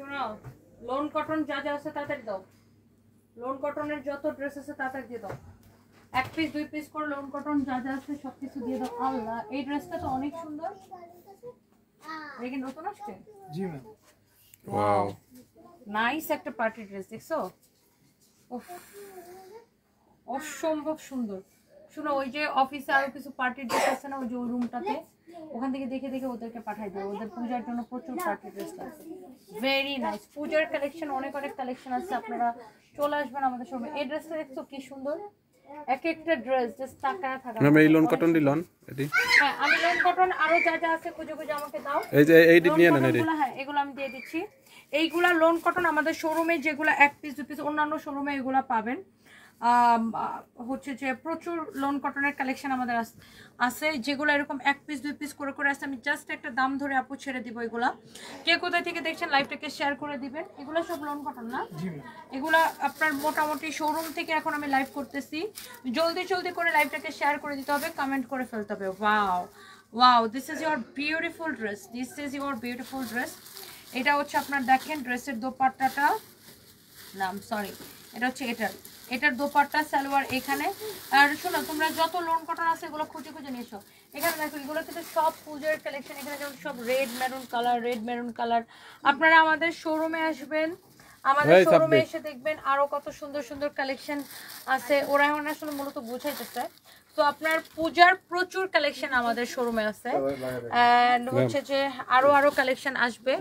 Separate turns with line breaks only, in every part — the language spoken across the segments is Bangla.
শোনাও লোন কটন যা যা আছে তাড়াতাড়ি দাও লোন কটনের যত ড্রেস আছে তাড়াতাড়ি দিয়ে দাও এক পিস দুই পিস করে লোন কটন যা যা আছে সব কিছু দিয়ে দাও আল্লাহ এই ড্রেসটা তো অনেক সুন্দর এটা নতুন আসছে
জি ম্যাম ওয়াও
নাইস একটা পার্টি ড্রেস দেখছো উফ অসম্ভব সুন্দর শোনো ওই যে অফিসে আরো কিছু পার্টি ড্রেস আছে না ওই যে রুমটাতে ওখান থেকে দেখে দেখে ওদেরকে পাঠাই দেবো ওদের পূজার জন্য প্রচুর পার্টি ড্রেস আছে ভেরি নাইস পূজার কালেকশন অনেক অনেক কালেকশন আছে আপনারা চলে আসবেন আমাদের সঙ্গে এই ড্রেসটা দেখছো কি সুন্দর এক একটা ড্রেস জাস্ট টাকা থাকা আমি লোন কটন দি এটি হ্যাঁ আমি লোন কটন আরো যা যা আছে খুঁজে খুঁজে আমাকে দাও এই যে এই দিক নিয়ে নেন এটি হ্যাঁ এগুলো আমি দিয়ে দিচ্ছি এইগুলা লোন কটন আমাদের শোরুমে যেগুলো এক পিস দু পিস অন্যান্য শোরুমে এগুলা পাবেন হচ্ছে যে প্রচুর লোন কটনের কালেকশন আমাদের আছে যেগুলো এরকম এক পিস দুই পিস করে করে আসছে আমি জাস্ট একটা দাম ধরে আপু ছেড়ে দিব এগুলা কে কোথায় থেকে দেখছেন লাইভটাকে শেয়ার করে দিবেন এগুলো সব লোন কটন না এগুলা আপনার মোটামুটি শোরুম থেকে এখন আমি লাইভ করতেছি জলদি জলদি করে লাইভটাকে শেয়ার করে দিতে হবে কমেন্ট করে ফেলতে হবে wow wow this is your beautiful dress this is your beautiful dress এটা হচ্ছে আপনার দেখেন ড্রেসের দোপাট্টাটা নাম সরি এটা হচ্ছে এটার এটার দোপাট্টা সালোয়ার এখানে আর শোনো তোমরা যত লোন কটন আছে এগুলো খুঁজে খুঁজে নিয়েছো এখানে দেখো এগুলো থেকে সব পুজোর কালেকশন এখানে যেমন সব red maroon colour red maroon colour আপনারা আমাদের শোরুমে আসবেন আমাদের শোরুমে এসে দেখবেন আরো কত সুন্দর সুন্দর কালেকশন আছে ওরা এখন আসলে মূলত বুঝাইতেছে তো আপনার পূজার প্রচুর কালেকশন আমাদের শোরুমে আছে এন্ড হ্যাঁ। হচ্ছে যে আরো আরো কালেকশন আসবে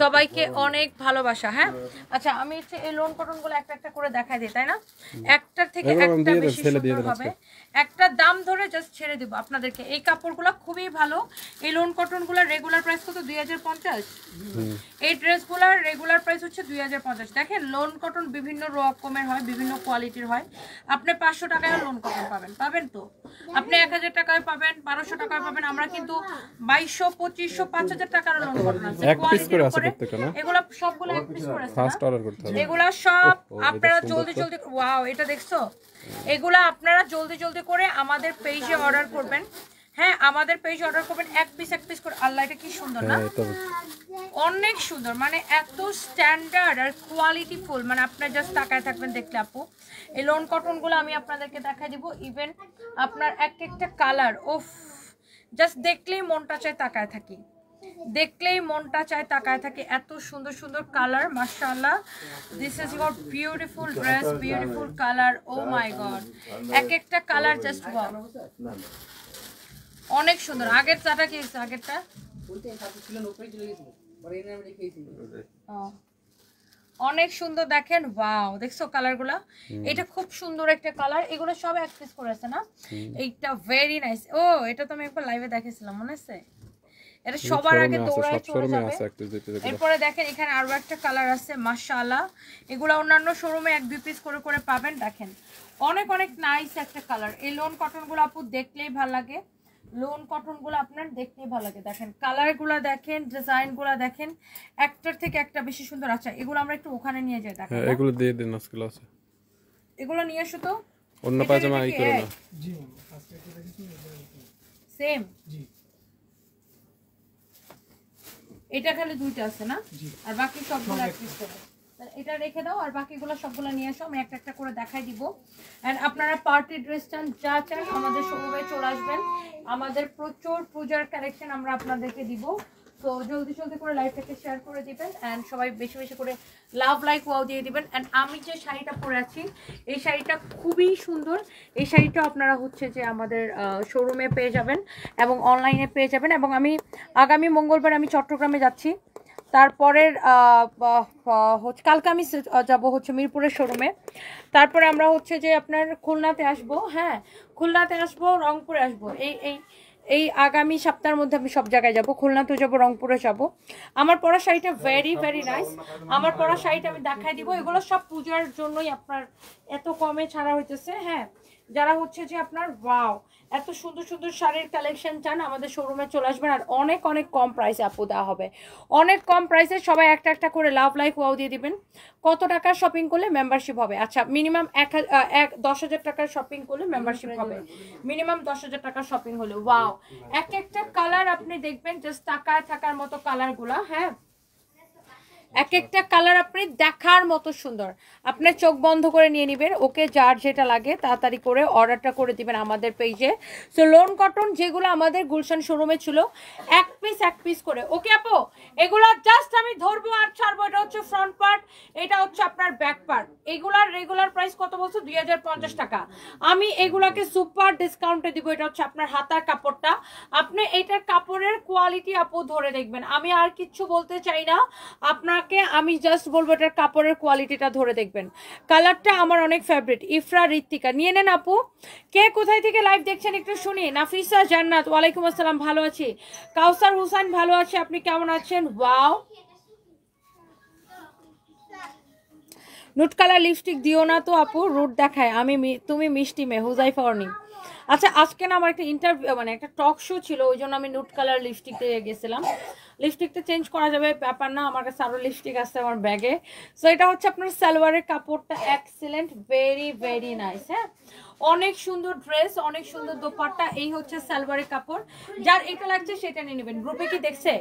সবাইকে অনেক ভালোবাসা হ্যাঁ আচ্ছা আমি এই লোন কটন গুলো একটা একটা করে দেখাই দিই তাই না একটার থেকে একটা বেশি সুন্দর হবে একটা দাম ধরে জাস্ট ছেড়ে দেবো আপনাদেরকে এই কাপড়গুলো খুবই ভালো এই লোন কটনগুলো রেগুলার প্রাইস কত দুই এই ড্রেসগুলোর রেগুলার প্রাইস হচ্ছে দুই দেখেন লোন কটন বিভিন্ন রকমের হয় বিভিন্ন কোয়ালিটির হয় আপনি পাঁচশো টাকায় লোন কটন পাবেন পাবেন তো আপনি এক হাজার টাকায় পাবেন বারোশো টাকায় পাবেন আমরা কিন্তু বাইশশো পঁচিশশো পাঁচ হাজার টাকার লোন কটন আছে এগুলো সবগুলো এক হ্যাঁ,
এগুলো সব আপনারা জলদি জলদি
ওয়াও এটা দেখছো এগুলো আপনারা জলদি জলদি করে আমাদের পেজে অর্ডার করবেন হ্যাঁ আমাদের পেজ অর্ডার করবেন এক পিস এক পিস করে আল্লাহ এটা কি সুন্দর না হ্যাঁ, অনেক সুন্দর মানে এত স্ট্যান্ডার্ড আর কোয়ালিটি ফুল মানে আপনার জাস্ট তাকায় থাকবেন দেখলে আপু এই লোন কটনগুলো আমি আপনাদেরকে দেখা দিব ইভেন আপনার এক একটা কালার ওফ জাস্ট দেখলেই মনটা চায় তাকায় থাকি দেখলেই মনটা চায় তাকায় থাকে এত সুন্দর সুন্দর কালার মার্শাল্লাহ this is your beautiful dress beautiful colour oh my God এক একটা কালার জাস্ট ওয়াও অনেক সুন্দর আগের চাটা কি হয়েছে আগেরটা অনেক সুন্দর দেখেন ওয়াও দেখছো কালার গুলা এটা খুব সুন্দর একটা কালার এগুলো সব এক পিস করেছে না এইটা ভেরি নাইস ও এটা তো আমি একবার লাইভে দেখেছিলাম মনে আছে এটা সবার আগে দৌড়ায় চলে যাবে এরপরে দেখেন এখানে আরো একটা কালার আছে মাশাআল্লাহ এগুলো অন্যান্য শোরুমে এক দুই পিস করে করে পাবেন দেখেন অনেক অনেক নাইস একটা কালার এই লোন কটনগুলো আপু দেখলেই ভালো লাগে লোন কটন গুলো আপনার দেখতেই ভালো লাগে দেখেন কালার কালারগুলো দেখেন ডিজাইন গুলা দেখেন একটার থেকে একটা বেশি সুন্দর আচ্ছা এগুলো আমরা একটু ওখানে নিয়ে যাই দেখেন হ্যাঁ,
এগুলো দিয়ে দেন আজকে আছে
এগুলো নিয়ে আসো তো অন্য পাজামা আই করো না জি সেম জি এটা খালি দুইটা আছে না আর বাকি সবগুলো এক পিস করে এটা রেখে দাও আর বাকিগুলো সবগুলো নিয়ে আসো আমি একটা একটা করে দেখাই দিব অ্যান্ড আপনারা পার্টি ড্রেস চান যা চান আমাদের শোরুমে চলে আসবেন আমাদের প্রচুর পূজার কালেকশন আমরা আপনাদেরকে দিব সো জলদি জলদি করে লাইভটাকে শেয়ার করে দিবেন অ্যান্ড সবাই বেশি বেশি করে লাভ লাইক ওয়াও দিয়ে দিবেন অ্যান্ড আমি যে শাড়িটা পরে আছি এই শাড়িটা খুবই সুন্দর এই শাড়িটা আপনারা হচ্ছে যে আমাদের শোরুমে পেয়ে যাবেন এবং অনলাইনে পেয়ে যাবেন এবং আমি আগামী মঙ্গলবার আমি চট্টগ্রামে যাচ্ছি তারপরের হচ্ছে কালকে আমি যাবো হচ্ছে মিরপুরের শোরুমে তারপরে আমরা হচ্ছে যে আপনার খুলনাতে আসব হ্যাঁ খুলনাতে আসব রংপুরে আসব এই এই এই আগামী সপ্তাহের মধ্যে আমি সব জায়গায় যাব তো যাবো রংপুরে যাব আমার পড়া শাড়িটা ভেরি ভেরি নাইস আমার পড়া শাড়িটা আমি দেখাই দিব এগুলো সব পূজার জন্যই আপনার এত কমে ছাড়া হইতেছে হ্যাঁ যারা হচ্ছে যে আপনার ওয়াও এত সুন্দর সুন্দর শাড়ির কালেকশন চান আমাদের শোরুমে চলে আসবেন আর অনেক অনেক কম প্রাইসে আপু দেওয়া হবে অনেক কম প্রাইসে সবাই একটা একটা করে লাভ লাইফ ওয়াও দিয়ে দিবেন কত টাকার শপিং করলে মেম্বারশিপ হবে আচ্ছা মিনিমাম এক এক দশ হাজার টাকার শপিং করলে মেম্বারশিপ হবে মিনিমাম দশ হাজার টাকার শপিং হলে ওয়াও এক একটা কালার আপনি দেখবেন জাস্ট টাকায় থাকার মতো কালারগুলো হ্যাঁ এক একটা কালার আপনি দেখার মতো সুন্দর আপনার চোখ বন্ধ করে নিয়ে নেবেন ওকে যার যেটা লাগে তাড়াতাড়ি করে অর্ডারটা করে দিবেন আমাদের পেজে সো লোন কটন যেগুলো আমাদের গুলশান শোরুমে ছিল এক পিস এক পিস করে ওকে আপো এগুলো জাস্ট আমি ধরবো আর ছাড়বো এটা হচ্ছে ফ্রন্ট পার্ট এটা হচ্ছে আপনার ব্যাক পার্ট এগুলার রেগুলার প্রাইস কত বলছো দুই টাকা আমি এগুলাকে সুপার ডিসকাউন্টে দিব এটা হচ্ছে আপনার হাতার কাপড়টা আপনি এটার কাপড়ের কোয়ালিটি আপু ধরে দেখবেন আমি আর কিচ্ছু বলতে চাই না আপনার থাকে আমি জাস্ট বলবো এটার কাপড়ের কোয়ালিটিটা ধরে দেখবেন কালারটা আমার অনেক ফেভারিট ইফরা ঋত্বিকা নিয়ে নেন আপু কে কোথায় থেকে লাইভ দেখছেন একটু শুনি নাফিসা জান্নাত ওয়ালাইকুম আসসালাম ভালো আছি কাউসার হুসাইন ভালো আছে আপনি কেমন আছেন ওয়াও নুট কালার লিপস্টিক দিও না তো আপু রুট দেখায় আমি তুমি মিষ্টি মেয়ে হুজাই ফরনি আচ্ছা আজকে না আমার একটা ইন্টারভিউ মানে একটা টক শো ছিল ওই জন্য আমি নুট কালার লিপস্টিক দিয়ে গেছিলাম লিপস্টিকটা চেঞ্জ করা যাবে ব্যাপার না আমার কাছে আরও লিপস্টিক আছে আমার ব্যাগে সো এটা হচ্ছে আপনার সালোয়ারের কাপড়টা এক্সেলেন্ট ভেরি ভেরি নাইস হ্যাঁ অনেক সুন্দর ড্রেস অনেক সুন্দর দোপাট্টা এই হচ্ছে সালোয়ারের কাপড় যার এটা লাগছে সেটা নিয়ে নেবেন গ্রুপে কি দেখছে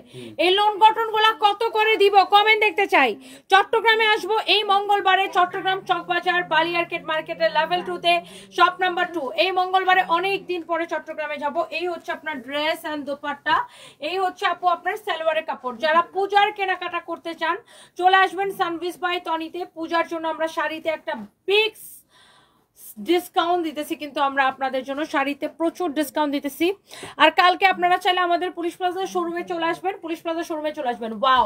এই লোন গঠন গুলা কত করে দিব কমেন্ট দেখতে চাই চট্টগ্রামে আসবো এই মঙ্গলবারে চট্টগ্রাম চকবাজার বালিয়ার্কেট মার্কেটের লেভেল টুতে শপ নাম্বার টু এই মঙ্গলবারে অনেক দিন পরে চট্টগ্রামে যাব এই হচ্ছে আপনার ড্রেস অ্যান্ড দোপাট্টা এই হচ্ছে আপু আপনার সালোয়ারের কাপড় যারা পূজার কেনাকাটা করতে চান চলে আসবেন সানভিস বাই তনিতে পূজার জন্য আমরা শাড়িতে একটা বিগ ডিসকাউন্ট দিতেছি কিন্তু আমরা আপনাদের জন্য শাড়িতে প্রচুর ডিসকাউন্ট দিতেছি আর কালকে আপনারা চাইলে আমাদের পুলিশ প্লাজা শোরুমে চলে আসবেন পুলিশ প্লাজা শোরুমে চলে আসবেন ওয়াও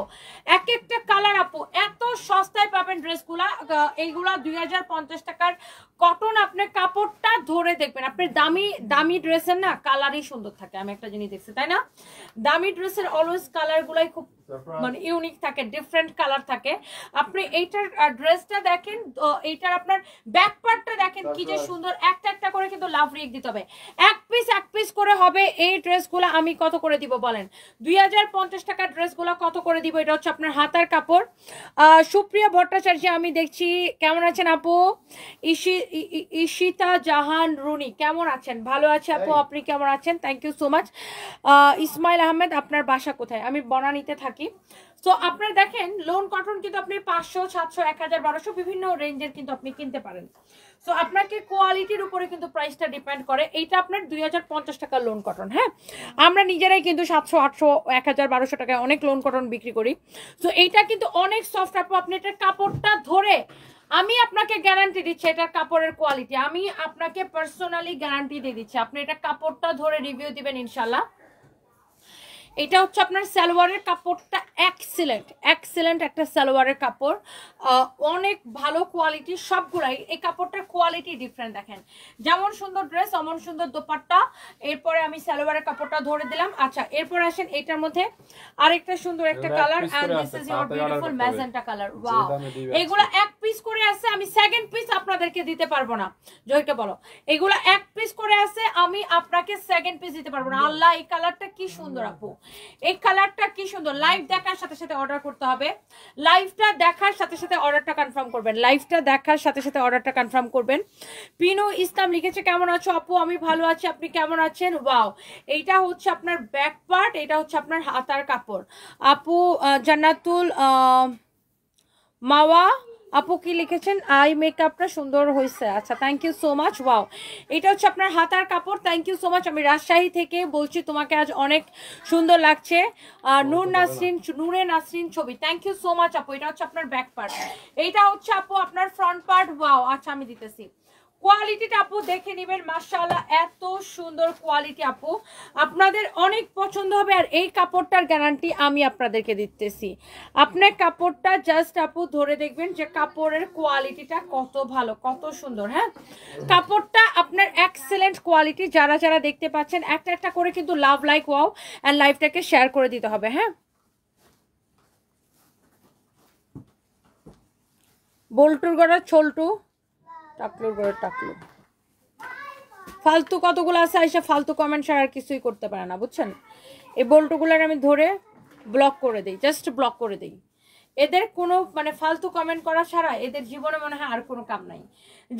এক একটা কালার আপু এত সস্তায় পাবেন ড্রেসগুলা এইগুলা দুই টাকার কটন আপনার কাপড়টা ধরে দেখবেন আপনি দামি দামি ড্রেসের না কালারই সুন্দর থাকে আমি একটা জিনিস দেখছি তাই না দামি ড্রেসের অলওয়েজ কালারগুলাই খুব মানে ইউনিক থাকে ডিফারেন্ট কালার থাকে আপনি এইটার ড্রেসটা দেখেন এইটার আপনার ব্যাক পার্টটা দেখেন কি যে সুন্দর একটা একটা করে কিন্তু লাভ রেখ দিতে হবে এক পিস এক পিস করে হবে এই ড্রেসগুলো আমি কত করে দিব বলেন দুই হাজার পঞ্চাশ টাকার ড্রেসগুলো কত করে দিব এটা হচ্ছে আপনার হাতার কাপড় সুপ্রিয়া ভট্টাচার্য আমি দেখছি কেমন আছেন আপু ইশি ইশিতা জাহান রুনি কেমন আছেন ভালো আছে আপু আপনি কেমন আছেন thank you so much Ismail Ahmed আপনার বাসা কোথায় আমি বনানীতে থাকি সো আপনার দেখেন লোন কটন কিন্তু আপনি পাঁচশো সাতশো এক হাজার বারোশো বিভিন্ন রেঞ্জের কিন্তু আপনি কিনতে পারেন সো আপনাকে কোয়ালিটির উপরে কিন্তু প্রাইসটা ডিপেন্ড করে এইটা আপনার দুই হাজার টাকা লোন কটন হ্যাঁ আমরা নিজেরাই কিন্তু সাতশো আটশো এক হাজার বারোশো টাকায় অনেক লোন কটন বিক্রি করি সো এইটা কিন্তু অনেক সফট আপু আপনি এটার কাপড়টা ধরে আমি আপনাকে গ্যারান্টি দিচ্ছি এটার কাপড়ের কোয়ালিটি আমি আপনাকে পার্সোনালি গ্যারান্টি দিয়ে দিচ্ছি আপনি এটা কাপড়টা ধরে রিভিউ দিবেন ইনশাল্লাহ এটা হচ্ছে আপনার সালোয়ারের কাপড়টা এক্সেলেন্ট এক্সেলেন্ট একটা সালোয়ারের কাপড় অনেক ভালো কোয়ালিটি সবগুলাই এই কাপড়টার কোয়ালিটি ডিফারেন্ট দেখেন যেমন সুন্দর ড্রেস অমন সুন্দর দোপাট্টা এরপরে আমি সালোয়ারের কাপড়টা ধরে দিলাম আচ্ছা এরপর আসেন এটার মধ্যে আরেকটা সুন্দর একটা colour and this is your beautiful magenta colour wow এগুলো এক পিস করে আছে আমি সেকেন্ড পিস আপনাদেরকে দিতে পারবো না জয়কে বলো এগুলো এক পিস করে আছে আমি আপনাকে সেকেন্ড পিস দিতে পারবো না আল্লাহ এই কালারটা কি সুন্দর আপু এই কালারটা কি সুন্দর লাইভ দেখার সাথে সাথে অর্ডার করতে হবে লাইভটা দেখার সাথে সাথে অর্ডারটা কনফার্ম করবেন লাইভটা দেখার সাথে সাথে অর্ডারটা কনফার্ম করবেন পিনু ইসলাম লিখেছে কেমন আছো আপু আমি ভালো আছি আপনি কেমন আছেন ওয়াও এইটা হচ্ছে আপনার ব্যাক পার্ট এটা হচ্ছে আপনার হাতার কাপড় আপু জান্নাতুল মাওয়া আপু কি লিখেছেন আই মেকআপটা সুন্দর হয়েছে আচ্ছা thank you so much wow এটা হচ্ছে আপনার হাতার কাপড় থ্যাংক ইউ সো মাচ আমি রাজশাহী থেকে বলছি তোমাকে আজ অনেক সুন্দর লাগছে আর নূর নাসরিন নূরে নাসরিন ছবি থ্যাংক ইউ সো মাচ আপু এটা হচ্ছে আপনার ব্যাক পার্ট এইটা হচ্ছে আপু আপনার ফ্রন্ট পার্ট ওয়াও আচ্ছা আমি দিতেছি কোয়ালিটিটা আপু দেখে নেবেন মার্শাল্লাহ এত সুন্দর কোয়ালিটি আপু আপনাদের অনেক পছন্দ হবে আর এই কাপড়টার গ্যারান্টি আমি আপনাদেরকে দিতেছি আপনার কাপড়টা জাস্ট আপু ধরে দেখবেন যে কাপড়ের কোয়ালিটিটা কত ভালো কত সুন্দর হ্যাঁ কাপড়টা আপনার এক্সেলেন্ট কোয়ালিটি যারা যারা দেখতে পাচ্ছেন একটা একটা করে কিন্তু লাভ লাইক ওয়াও অ্যান্ড লাইফটাকে শেয়ার করে দিতে হবে হ্যাঁ বোল্টুর গড়া ছোলটু টাকলুর ঘরে ফালতু কতগুলো আছে আইসা ফালতু কমেন্ট ছাড়া আর কিছুই করতে পারে না বুঝছেন এই বল্টুগুলার আমি ধরে ব্লক করে দিই জাস্ট ব্লক করে দিই এদের কোনো মানে ফালতু কমেন্ট করা ছাড়া এদের জীবনে মনে হয় আর কোনো কাম নাই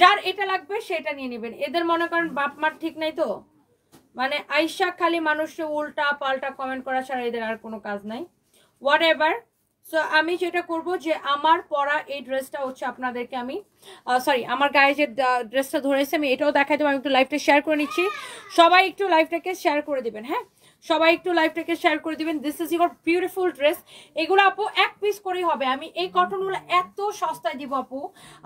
যার এটা লাগবে সেটা নিয়ে নেবেন এদের মনে করেন বাপ মার ঠিক নাই তো মানে আইসা খালি মানুষকে উল্টা পাল্টা কমেন্ট করা ছাড়া এদের আর কোনো কাজ নাই হোয়াট এভার সো আমি যেটা করব যে আমার পরা এই ড্রেসটা হচ্ছে আপনাদেরকে আমি সরি আমার গায়ে যে ড্রেসটা ধরেছে আমি এটাও দেখাই দেবো আমি একটু লাইভটা শেয়ার করে নিচ্ছি সবাই একটু লাইফটাকে শেয়ার করে দেবেন হ্যাঁ সবাই একটু লাইফটাকে শেয়ার করে দিবেন this is your beautiful dress এগুলো আপু এক পিস করেই হবে আমি এই কটনগুলো এত সস্তায় দিব আপু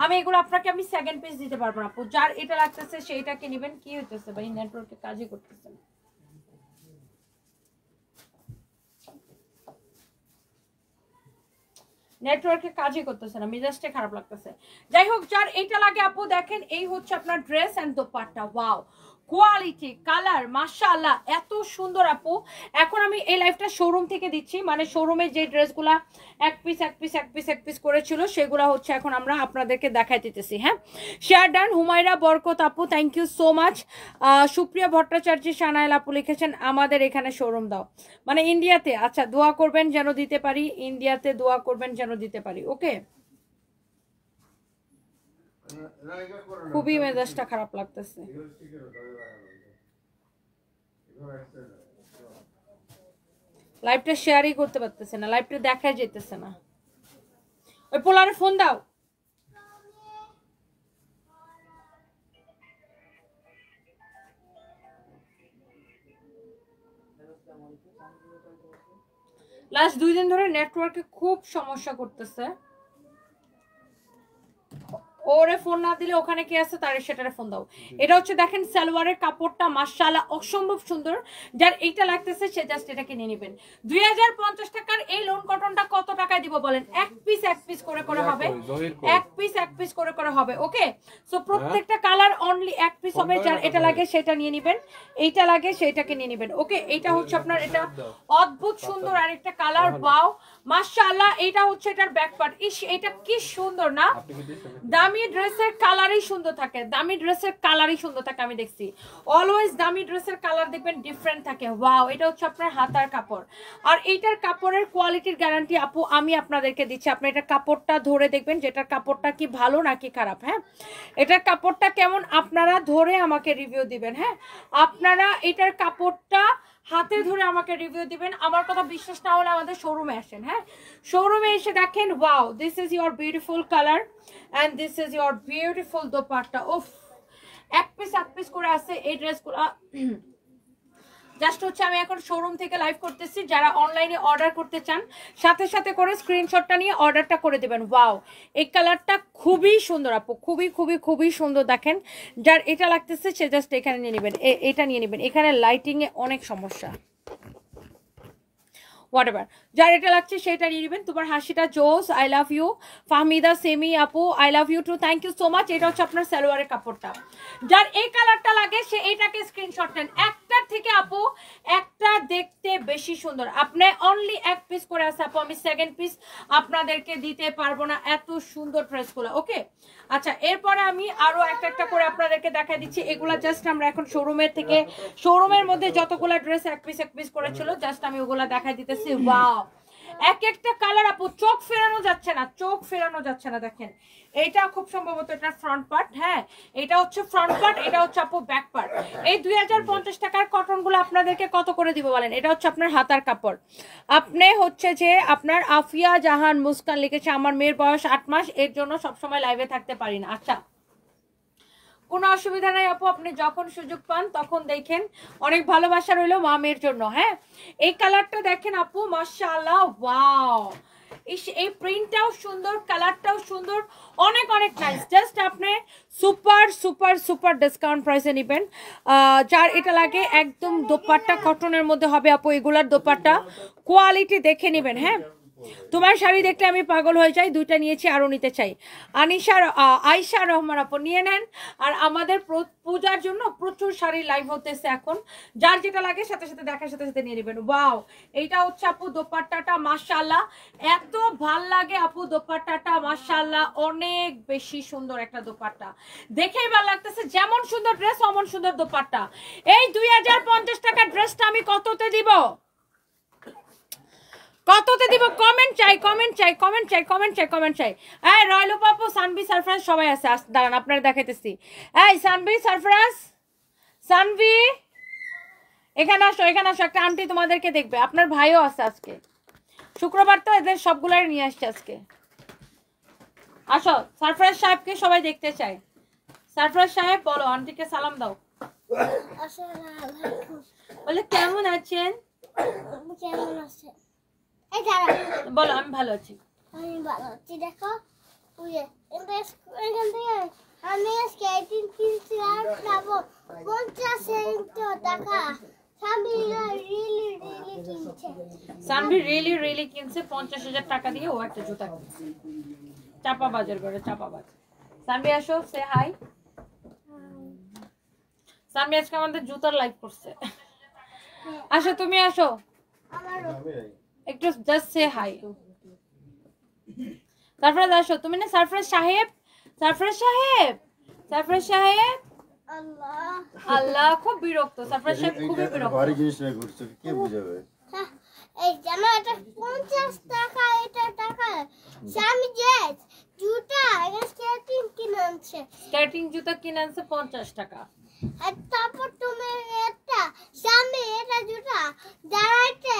আমি এগুলো আপনাকে আমি সেকেন্ড পিস দিতে পারবো না আপু যার এটা লাগতেছে সেইটাকে নেবেন কি হইতেছে ভাই নেটওয়ার্কের কাজই করতেছে না নেটওয়ার্কে কাজই করতেছে না মেজাজটা খারাপ লাগতেছে যাই হোক যার এইটা লাগে আপু দেখেন এই হচ্ছে আপনার dress and dupatta wow quality colour মাশাআল্লাহ এত সুন্দর আপু এখন আমি এই লাইফটা শোরুম থেকে দিচ্ছি মানে শোরুমে যে ড্রেসগুলা এক পিস এক পিস এক পিস এক পিস করেছিল সেগুলো হচ্ছে এখন আমরা আপনাদেরকে দেখাই দিতেছি হ্যাঁ শেয়ার ডান হুমায়রা বরকত আপু thank you so much Supriya Bhattacharya সানায়েল আপু লিখেছেন আমাদের এখানে শোরুম দাও মানে ইন্ডিয়াতে আচ্ছা দোয়া করবেন যেন দিতে পারি ইন্ডিয়াতে দোয়া করবেন যেন দিতে পারি ওকে
খুবই মেজাজটা
খারাপ লাগতেছে লাইভটা শেয়ারই করতে পারতেছে না লাইভটা দেখা যেতেছে না ওই পোলারে ফোন দাও লাস্ট দুই দিন ধরে নেটওয়ার্কে খুব সমস্যা করতেছে ওরে ফোন না দিলে ওখানে কে আছে তার সেটারে ফোন দাও এটা হচ্ছে দেখেন সালোয়ারের কাপড়টা মাসালা অসম্ভব সুন্দর যার এইটা লাগতেছে সে জাস্ট এটা কিনে নেবেন দুই টাকার এই লোন কটনটা কত টাকায় দিব বলেন এক পিস এক পিস করে করে হবে এক পিস এক পিস করে করে হবে ওকে সো হ্যাঁ। প্রত্যেকটা কালার অনলি এক পিস হবে যার এটা লাগে সেটা নিয়ে নেবেন এইটা লাগে সেটাকে নিয়ে নেবেন ওকে এইটা হচ্ছে আপনার এটা অদ্ভুত সুন্দর আর একটা কালার বাও মাশাআল্লাহ এটা হচ্ছে এটার ব্যাক পার্ট ইস এটা কি সুন্দর না দামি ড্রেসের কালারই সুন্দর থাকে দামি ড্রেসের কালারই সুন্দর থাকে আমি দেখছি অলওয়েজ দামি ড্রেসের কালার দেখবেন ডিফারেন্ট থাকে ওয়াও এটা হচ্ছে আপনার হাতার কাপড় আর এইটার কাপড়ের কোয়ালিটির গ্যারান্টি আপু আমি আপনাদেরকে দিচ্ছি আপনি এটা কাপড়টা ধরে দেখবেন যেটার কাপড়টা কি ভালো নাকি খারাপ হ্যাঁ এটার কাপড়টা কেমন আপনারা ধরে আমাকে রিভিউ দিবেন হ্যাঁ আপনারা এটার কাপড়টা হাতে ধরে আমাকে রিভিউ দিবেন আমার কথা বিশ্বাস না হলে আমাদের শোরুমে আসেন হ্যাঁ শোরুমে এসে দেখেন wow this is your beautiful colour and this is your beautiful dupatta ওফ এক পিস এক পিস করে আছে এই ড্রেসগুলো জাস্ট হচ্ছে আমি এখন শোরুম থেকে লাইভ করতেছি যারা অনলাইনে অর্ডার করতে চান সাথে সাথে করে স্ক্রিনশটটা নিয়ে অর্ডারটা করে দেবেন ওয়াও এই কালারটা খুবই সুন্দর আপু খুবই খুবই খুবই সুন্দর দেখেন যার এটা লাগতেছে সে জাস্ট এখানে নিয়ে নেবেন এটা নিয়ে নেবেন এখানে লাইটিংয়ে অনেক সমস্যা হোয়াট যার এটা লাগছে সেটা নিয়ে নেবেন তোমার হাসিটা জোস আই লাভ ইউ ফাহমিদা সেমি আপু I love you too thank you so much এটা হচ্ছে আপনার সালোয়ারের কাপড়টা যার এই কালারটা লাগে সে এটাকে স্ক্রিনশট নেন একটার থেকে আপু একটা দেখতে বেশি সুন্দর আপনি অনলি এক পিস করে আছে আপু আমি সেকেন্ড পিস আপনাদেরকে দিতে পারবো না এত সুন্দর ড্রেসগুলো ওকে আচ্ছা এরপরে আমি আরও একটা একটা করে আপনাদেরকে দেখা দিচ্ছি এগুলো জাস্ট আমরা এখন শোরুমের থেকে শোরুমের মধ্যে যতগুলো ড্রেস এক পিস এক পিস করেছিল জাস্ট আমি ওগুলো দেখা দিতেছি ওয়াও এক একটা কালার আপু চোখ ফেরানো যাচ্ছে না চোখ ফেরানো যাচ্ছে না দেখেন এটা খুব সম্ভবত এটা ফ্রন্ট পার্ট হ্যাঁ এটা হচ্ছে ফ্রন্ট পার্ট এটা হচ্ছে আপু ব্যাক পার্ট এই দুই টাকার কটন গুলো আপনাদেরকে কত করে দিব বলেন এটা হচ্ছে আপনার হাতার কাপড় আপনি হচ্ছে যে আপনার আফিয়া জাহান মুস্কান লিখেছে আমার মেয়ের বয়স আট মাস এর জন্য সবসময় লাইভে থাকতে পারি না আচ্ছা কোনো অসুবিধা নাই আপু আপনি যখন সুযোগ পান তখন দেখেন অনেক ভালোবাসা রইল মামের জন্য হ্যাঁ এই কালারটা দেখেন আপু মার্শাল্লাহ ওয়াও এই প্রিন্টটাও সুন্দর কালারটাও সুন্দর অনেক অনেক নাইস জাস্ট আপনি সুপার সুপার সুপার ডিসকাউন্ট প্রাইসে নেবেন যার এটা লাগে একদম দোপাট্টা কটনের মধ্যে হবে আপু এগুলার দোপাট্টা কোয়ালিটি দেখে নেবেন হ্যাঁ তোমার শাড়ি দেখলে আমি পাগল হয়ে চাই দুইটা নিয়েছি আরও নিতে চাই আনিশার আয়শা রহমান আপু নিয়ে নেন আর আমাদের পূজার জন্য প্রচুর শাড়ি লাইভ হতেছে এখন যার যেটা লাগে সাথে সাথে দেখার সাথে সাথে নিয়ে নেবেন বাও এইটা হচ্ছে আপু দোপাট্টাটা মাসাল্লাহ এত ভাল লাগে আপু দোপাট্টাটা মাসাল্লাহ অনেক বেশি সুন্দর একটা দোপাট্টা দেখেই ভালো লাগতেছে যেমন সুন্দর ড্রেস অমন সুন্দর দোপাট্টা এই দুই টাকার ড্রেসটা আমি কততে দিব কততে দিব কমেন্ট চাই কমেন্ট চাই কমেন্ট চাই কমেন্ট চাই কমেন্ট চাই এই রয়্যাল পাপু সানবি সারফ্রাস সবাই আছে দাঁড়ান আপনারা দেখাইতেছি এই সানবি সারফ্রাস সানবি এখানে আসো এখানে আসো একটা আন্টি তোমাদেরকে দেখবে আপনার ভাইও আছে আজকে শুক্রবার তো এদের সবগুলাই নিয়ে আসছে আজকে আসো সারফরাজ সাহেবকে সবাই দেখতে চাই সারফরাজ সাহেব বলো আন্টিকে সালাম দাও বলে কেমন আছেন
কেমন আছেন
বলো আমি ভালো আছি
আমি ভালো আছি দেখো
কিনছে পঞ্চাশ হাজার টাকা দিয়ে ও একটা কিনছে চাপা বাজার করে চাপা বাজার আসো সে হাই সানভি আজকে আমাদের জুতার লাইভ করছে হ্যাঁ। আসো তুমি আসো একটু জাস্ট সে হাই সারফরাজ আসো তুমি না সারফরাজ সাহেব সারফরাজ সাহেব সারফরাজ সাহেব আল্লাহ আল্লাহ খুব বিরক্ত সারফরাজ সাহেব খুব বিরক্ত
ভারী জিনিস নিয়ে ঘুরছো কি বুঝাবে হ্যাঁ, এই জানো এটা 50 টাকা এটা টাকা স্বামী জেজ জুতা এটা স্কেটিং কিনানছে স্কেটিং
জুতা কিনানছে 50 টাকা
আর তারপর তুমি এটা স্বামী এটা জুতা দাঁড়াইতে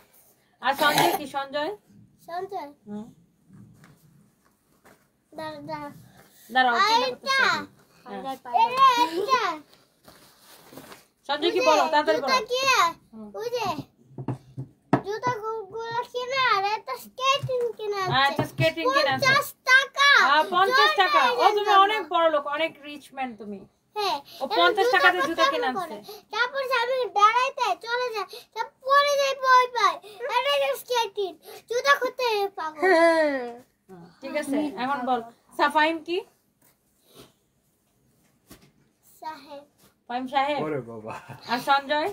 আর সঞ্জয় কি সঞ্জয় সঞ্জয়
হ্যাঁ। কি বলো তাড়াতাড়ি
স্কেটিং কিনা আচ্ছা, টাকা টাকা ও তুমি অনেক বড়
লোক অনেক রিচ ম্যান তুমি হ্যাঁ ও 50 টাকাতে জুতা কিনে
তারপর আমি বেড়াইতে চলে যাই তা পরে যাই বই পাই
আরে স্কেটিং জুতা খুঁজতে পাবো ঠিক আছে এখন বল সাফাইম কি সাহেব ফাইম সাহেব ওরে বাবা আর সঞ্জয়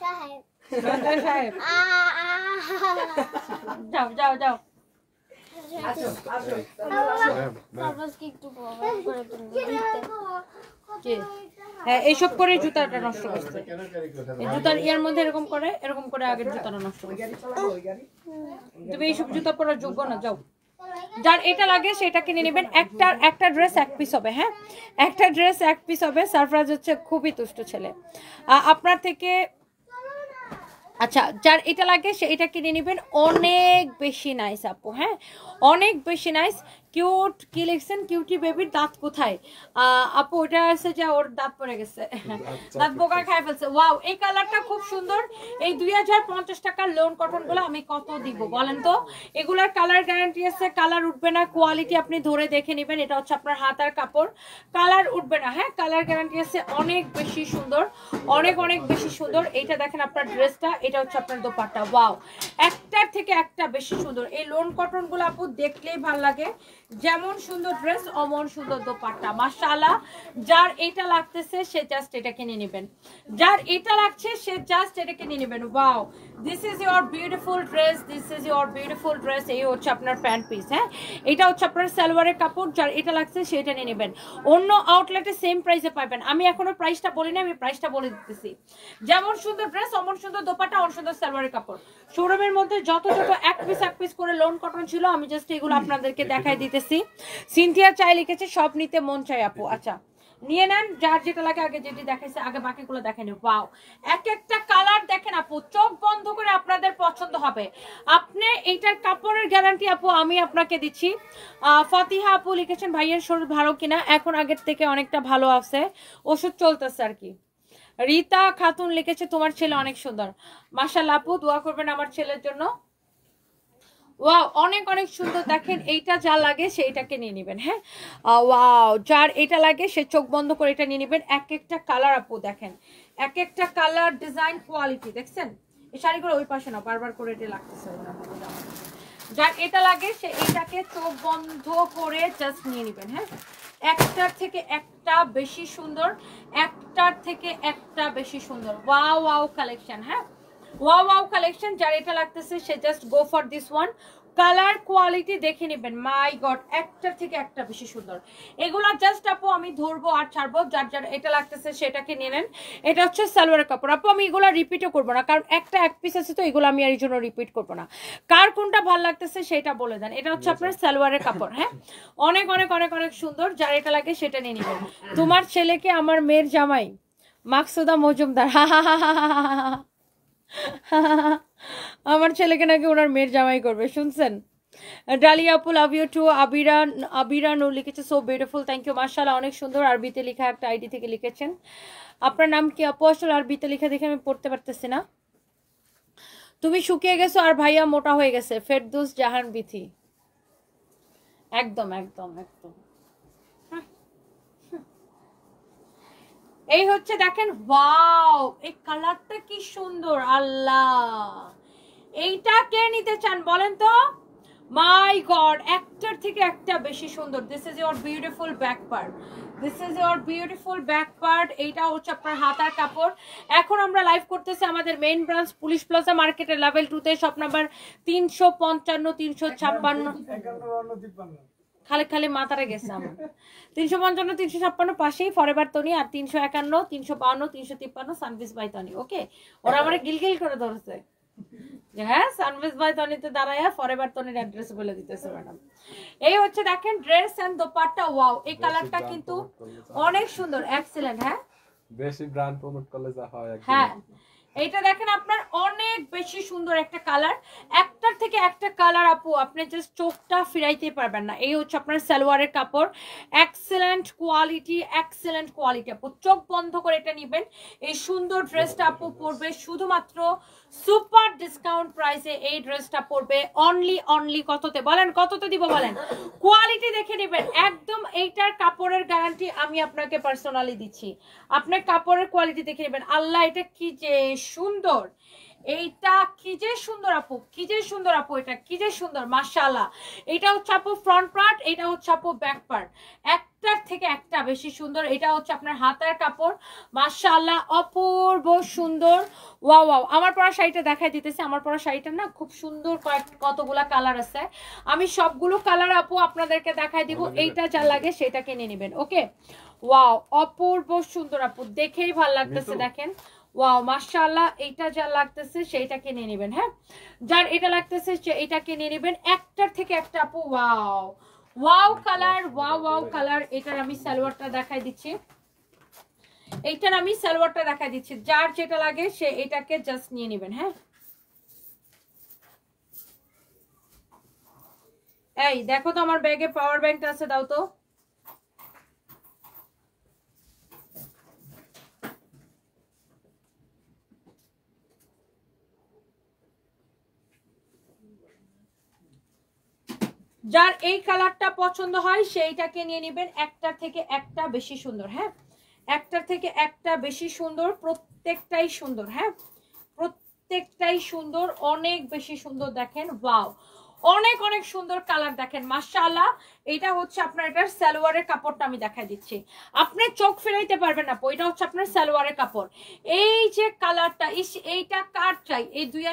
সাহেব সঞ্জয় সাহেব যাও যাও যাও আসো আসো বাবা
কি একটু বাবা করে দিন
হ্যাঁ এইসব করে জুতাটা নষ্ট করছে জুতার ইয়ার মধ্যে এরকম করে এরকম করে আগের জুতাটা নষ্ট তুমি এইসব জুতা পরার যোগ্য না যাও যার এটা লাগে সেটা কিনে নেবেন একটা একটা ড্রেস এক পিস হবে হ্যাঁ একটা ড্রেস এক পিস হবে সারফরাজ হচ্ছে খুবই তুষ্ট ছেলে আপনার থেকে আচ্ছা যার এটা লাগে সে এটা কিনে নেবেন অনেক বেশি নাইস আপু হ্যাঁ অনেক বেশি নাইস কিউট কি লিখছেন কিউটি বেবির দাঁত কোথায় আপু ওটা আছে যে ওর দাঁত পড়ে গেছে দাঁত বোকা খায় ফেলছে ওয়াও এই কালারটা খুব সুন্দর এই দুই হাজার পঞ্চাশ টাকার লোন কটনগুলো আমি কত দিব বলেন তো এগুলার কালার গ্যারান্টি আছে কালার উঠবে না কোয়ালিটি আপনি ধরে দেখে নেবেন এটা হচ্ছে আপনার হাতার কাপড় কালার উঠবে না হ্যাঁ কালার গ্যারান্টি আছে অনেক বেশি সুন্দর অনেক অনেক বেশি সুন্দর এইটা দেখেন আপনার ড্রেসটা এটা হচ্ছে আপনার দোপাটা ওয়াও একটার থেকে একটা বেশি সুন্দর এই লোন কটনগুলো আপু দেখলেই ভাল লাগে যেমন সুন্দর ড্রেস অমন সুন্দর দোপাট্টা মাশাআল্লাহ যার এটা লাগতেছে সে জাস্ট এটা কিনে নেবেন যার এটা লাগছে সে জাস্ট এটা কিনে নেবেন wow this is your beautiful dress this is your beautiful dress এই হচ্ছে আপনার প্যান্ট পিস হ্যাঁ এটা হচ্ছে আপনার সালোয়ারের কাপড় যার এটা লাগছে সেটা নিয়ে নেবেন অন্য আউটলেটে সেম প্রাইসে পাবেন আমি এখনো প্রাইসটা বলিনি আমি প্রাইসটা বলে দিতেছি যেমন সুন্দর ড্রেস অমন সুন্দর দোপাটা অমন সুন্দর সালোয়ারের কাপড় শোরুমের মধ্যে যত যত এক পিস এক পিস করে লোন কটন ছিল আমি জাস্ট এগুলো আপনাদেরকে দেখাই দিতেছি সিনথিয়া চাই লিখেছে সব নিতে মন চাই আপু আচ্ছা নিয়ে নেন যার যেটা লাগে আগে যেটি দেখাইছে আগে বাকিগুলো দেখেন বাও এক একটা কালার দেখেন আপু চোখ বন্ধ করে আপনাদের পছন্দ হবে আপনি এইটার কাপড়ের গ্যারান্টি আপু আমি আপনাকে দিচ্ছি ফতিহা আপু লিখেছেন ভাইয়ের শরীর ভালো কিনা এখন আগের থেকে অনেকটা ভালো আছে ওষুধ চলতেছে আর কি রিতা খাতুন লিখেছে তোমার ছেলে অনেক সুন্দর মাসাল আপু দোয়া করবেন আমার ছেলের জন্য ওয়াও অনেক অনেক সুন্দর দেখেন এইটা যা লাগে সেইটাকে নিয়ে নেবেন হ্যাঁ ওয়াও যার এটা লাগে সে চোখ বন্ধ করে এটা নিয়ে নেবেন এক একটা কালার আপু দেখেন এক একটা কালার ডিজাইন কোয়ালিটি দেখছেন এই শাড়িগুলো ওই পাশে না বারবার করে এটা লাগতেছে যার এটা লাগে সে এটাকে চোখ বন্ধ করে জাস্ট নিয়ে নেবেন হ্যাঁ একটার থেকে একটা বেশি সুন্দর একটার থেকে একটা বেশি সুন্দর ওয়াও ওয়াও কালেকশন হ্যাঁ ওয়া ওয়াও কালেকশন যার এটা লাগতেছে সে just go for this one colour quality দেখে নেবেন মাই গড একটা থেকে একটা বেশি সুন্দর এগুলো জাস্ট আপু আমি ধরবো আর ছাড়বো যার যার এটা লাগতেছে সেটাকে নিয়ে নেন এটা হচ্ছে সালোয়ারের কাপড় আপু আমি এগুলো রিপিটও করবো না কারণ একটা এক পিস আছে তো এগুলো আমি আর এই জন্য রিপিট করবো না কার কোনটা ভালো লাগতেছে সেটা বলে দেন এটা হচ্ছে আপনার সালোয়ারের কাপড় হ্যাঁ অনেক অনেক অনেক অনেক সুন্দর যার এটা লাগে সেটা নিয়ে নেবেন তোমার ছেলেকে আমার মেয়ের জামাই মাকসুদা মজুমদার হা হা হা হা হা হা হা আমার ছেলেকে নাকি ওনার মেয়ের জামাই করবে শুনছেন ডালি আপু লাভ ইউ টু আবিরা আবিরানু লিখেছে সো বিউটিফুল থ্যাংক ইউ মার্শাল্লাহ অনেক সুন্দর আরবিতে লিখা একটা আইডি থেকে লিখেছেন আপনার নাম কি আপু আসলে আরবিতে লিখা দেখে আমি পড়তে পারতেছি না তুমি শুকিয়ে গেছো আর ভাইয়া মোটা হয়ে গেছে ফেরদোস জাহান বিথি একদম একদম একদম এই হচ্ছে দেখেন ওয়াও এই কালারটা কি সুন্দর আল্লাহ এইটা কে নিতে চান বলেন তো মাই গড একটার থেকে একটা বেশি সুন্দর this is your beautiful back part this is your beautiful back part এইটা হচ্ছে আপনার হাতার কাপড় এখন আমরা লাইভ করতেছি আমাদের মেইন ব্রাঞ্চ পুলিশ প্লাজা মার্কেটের লেভেল টুতে শপ নাম্বার তিনশো পঞ্চান্ন তিনশো ছাপ্পান্ন খালে খালি মাথারে গেছে আমার তিনশো পঞ্চান্ন তিনশো ছাপ্পান্ন পাশেই ফরেভার তনি আর তিনশো একান্ন তিনশো বাউন্ন তিনশো তিপ্পান্ন সানভিস ভাই তনি ওকে ওরা আমার গিলগিল করে ধরেছে হ্যাঁ সানভিস বাই তনিতে দাঁড়ায় ফরেভার তনির অ্যাড্রেস বলে দিতেছে ম্যাডাম এই হচ্ছে দেখেন ড্রেস এন্ড দোপাট্টা ওয়াও এই কালারটা কিন্তু অনেক সুন্দর এক্সেলেন্ট হ্যাঁ
বেশি ব্র্যান্ড প্রমোট করলে যা হয় হ্যাঁ
এটা দেখেন আপনার অনেক বেশি সুন্দর একটা কালার একটার থেকে একটা কালার আপু আপনি জাস্ট চোখটা ফিরাইতে পারবেন না এই হচ্ছে আপনার সালোয়ারের কাপড় এক্সেলেন্ট কোয়ালিটি এক্সেলেন্ট কোয়ালিটি আপু চোখ বন্ধ করে এটা নেবেন এই সুন্দর ড্রেসটা আপু পরবে শুধুমাত্র সুপার ডিসকাউন্ট প্রাইসে এই ড্রেসটা পরবে অনলি অনলি কততে বলেন কততে দিব বলেন কোয়ালিটি দেখে নেবেন একদম এইটার কাপড়ের গ্যারান্টি আমি আপনাকে পার্সোনালি দিচ্ছি আপনার কাপড়ের কোয়ালিটি দেখে নেবেন আল্লাহ এটা কি যে সুন্দর এইটা কি যে সুন্দর আপু কি যে সুন্দর আপু এটা কি যে সুন্দর মাশাল্লাহ এটা হচ্ছে আপু ফ্রন্ট পার্ট এটা হচ্ছে আপু ব্যাক পার্ট একটার থেকে একটা বেশি সুন্দর এটা হচ্ছে আপনার হাতার কাপড় মাশাল্লাহ অপূর্ব সুন্দর ওয়া ওয়া আমার পরা শাড়িটা দেখাই দিতেছে আমার পরা শাড়িটা না খুব সুন্দর কয়েক কতগুলা কালার আছে আমি সবগুলো কালার আপু আপনাদেরকে দেখাই দিব এইটা যা লাগে সেটা কিনে নেবেন ওকে ওয়াও অপূর্ব সুন্দর আপু দেখেই ভাল লাগতেছে দেখেন ওয়াও মাশাল্লাহ এইটা যা লাগতেছে সেইটা কিনে নেবেন হ্যাঁ যার এটা লাগতেছে এইটা কিনে নেবেন একটার থেকে একটা আপু wow wow colour wow wow colour এটার আমি সালোয়ারটা দেখাই দিচ্ছি এইটার আমি সালোয়ারটা দেখাই দিচ্ছি যার যেটা লাগে সে এটাকে জাস্ট নিয়ে নেবেন হ্যাঁ এই দেখো তো আমার ব্যাগে পাওয়ার ব্যাংকটা আছে দাও তো যার এই কালারটা পছন্দ হয় সেইটাকে নিয়ে নেবেন একটার থেকে একটা বেশি সুন্দর হ্যাঁ একটার থেকে একটা বেশি সুন্দর প্রত্যেকটাই সুন্দর হ্যাঁ প্রত্যেকটাই সুন্দর অনেক বেশি সুন্দর দেখেন ওয়াও অনেক অনেক সুন্দর কালার দেখেন মাশাআল্লাহ এটা হচ্ছে আপনার এটার সালোয়ারের কাপড়টা আমি দেখাই দিচ্ছি আপনি চোখ ফেরাইতে পারবেন না এটা হচ্ছে আপনার সালোয়ারের কাপড় এই যে কালারটা ইস এইটা কার চাই এই দুই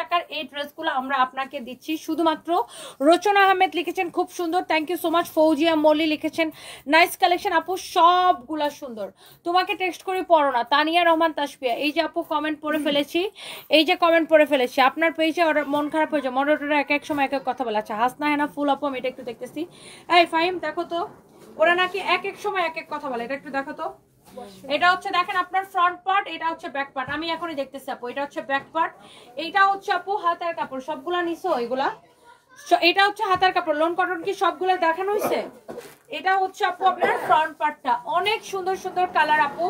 টাকার এই ড্রেসগুলো আমরা আপনাকে দিচ্ছি শুধুমাত্র রচনা আহমেদ লিখেছেন খুব সুন্দর thank you so much Fouzia Molli লিখেছেন নাইস কালেকশন আপু সবগুলা সুন্দর তোমাকে টেক্সট করে পড়ো না তানিয়া রহমান তাসপিয়া এই যে আপু কমেন্ট পড়ে ফেলেছি এই যে কমেন্ট পড়ে ফেলেছি আপনার পেয়েছে মন খারাপ হয়েছে যায় এক এক সময় সময় এক এক কথা বলে আচ্ছা হাসনা হেনা ফুল আপম এটা একটু দেখতেছি এই ফাহিম দেখো তো ওরা নাকি এক এক সময় এক এক কথা বলে এটা একটু দেখো তো এটা হচ্ছে দেখেন আপনার ফ্রন্ট পার্ট এটা হচ্ছে ব্যাক পার্ট আমি এখনই দেখতেছি আপু এটা হচ্ছে ব্যাক পার্ট এইটা হচ্ছে আপু হাতের কাপড় সবগুলা নিছো এগুলা এটা হচ্ছে হাতার কাপড় লোন কটন কি সবগুলো দেখানো হয়েছে এটা হচ্ছে আপু আপনার ফ্রন্ট পার্টটা অনেক সুন্দর সুন্দর কালার আপু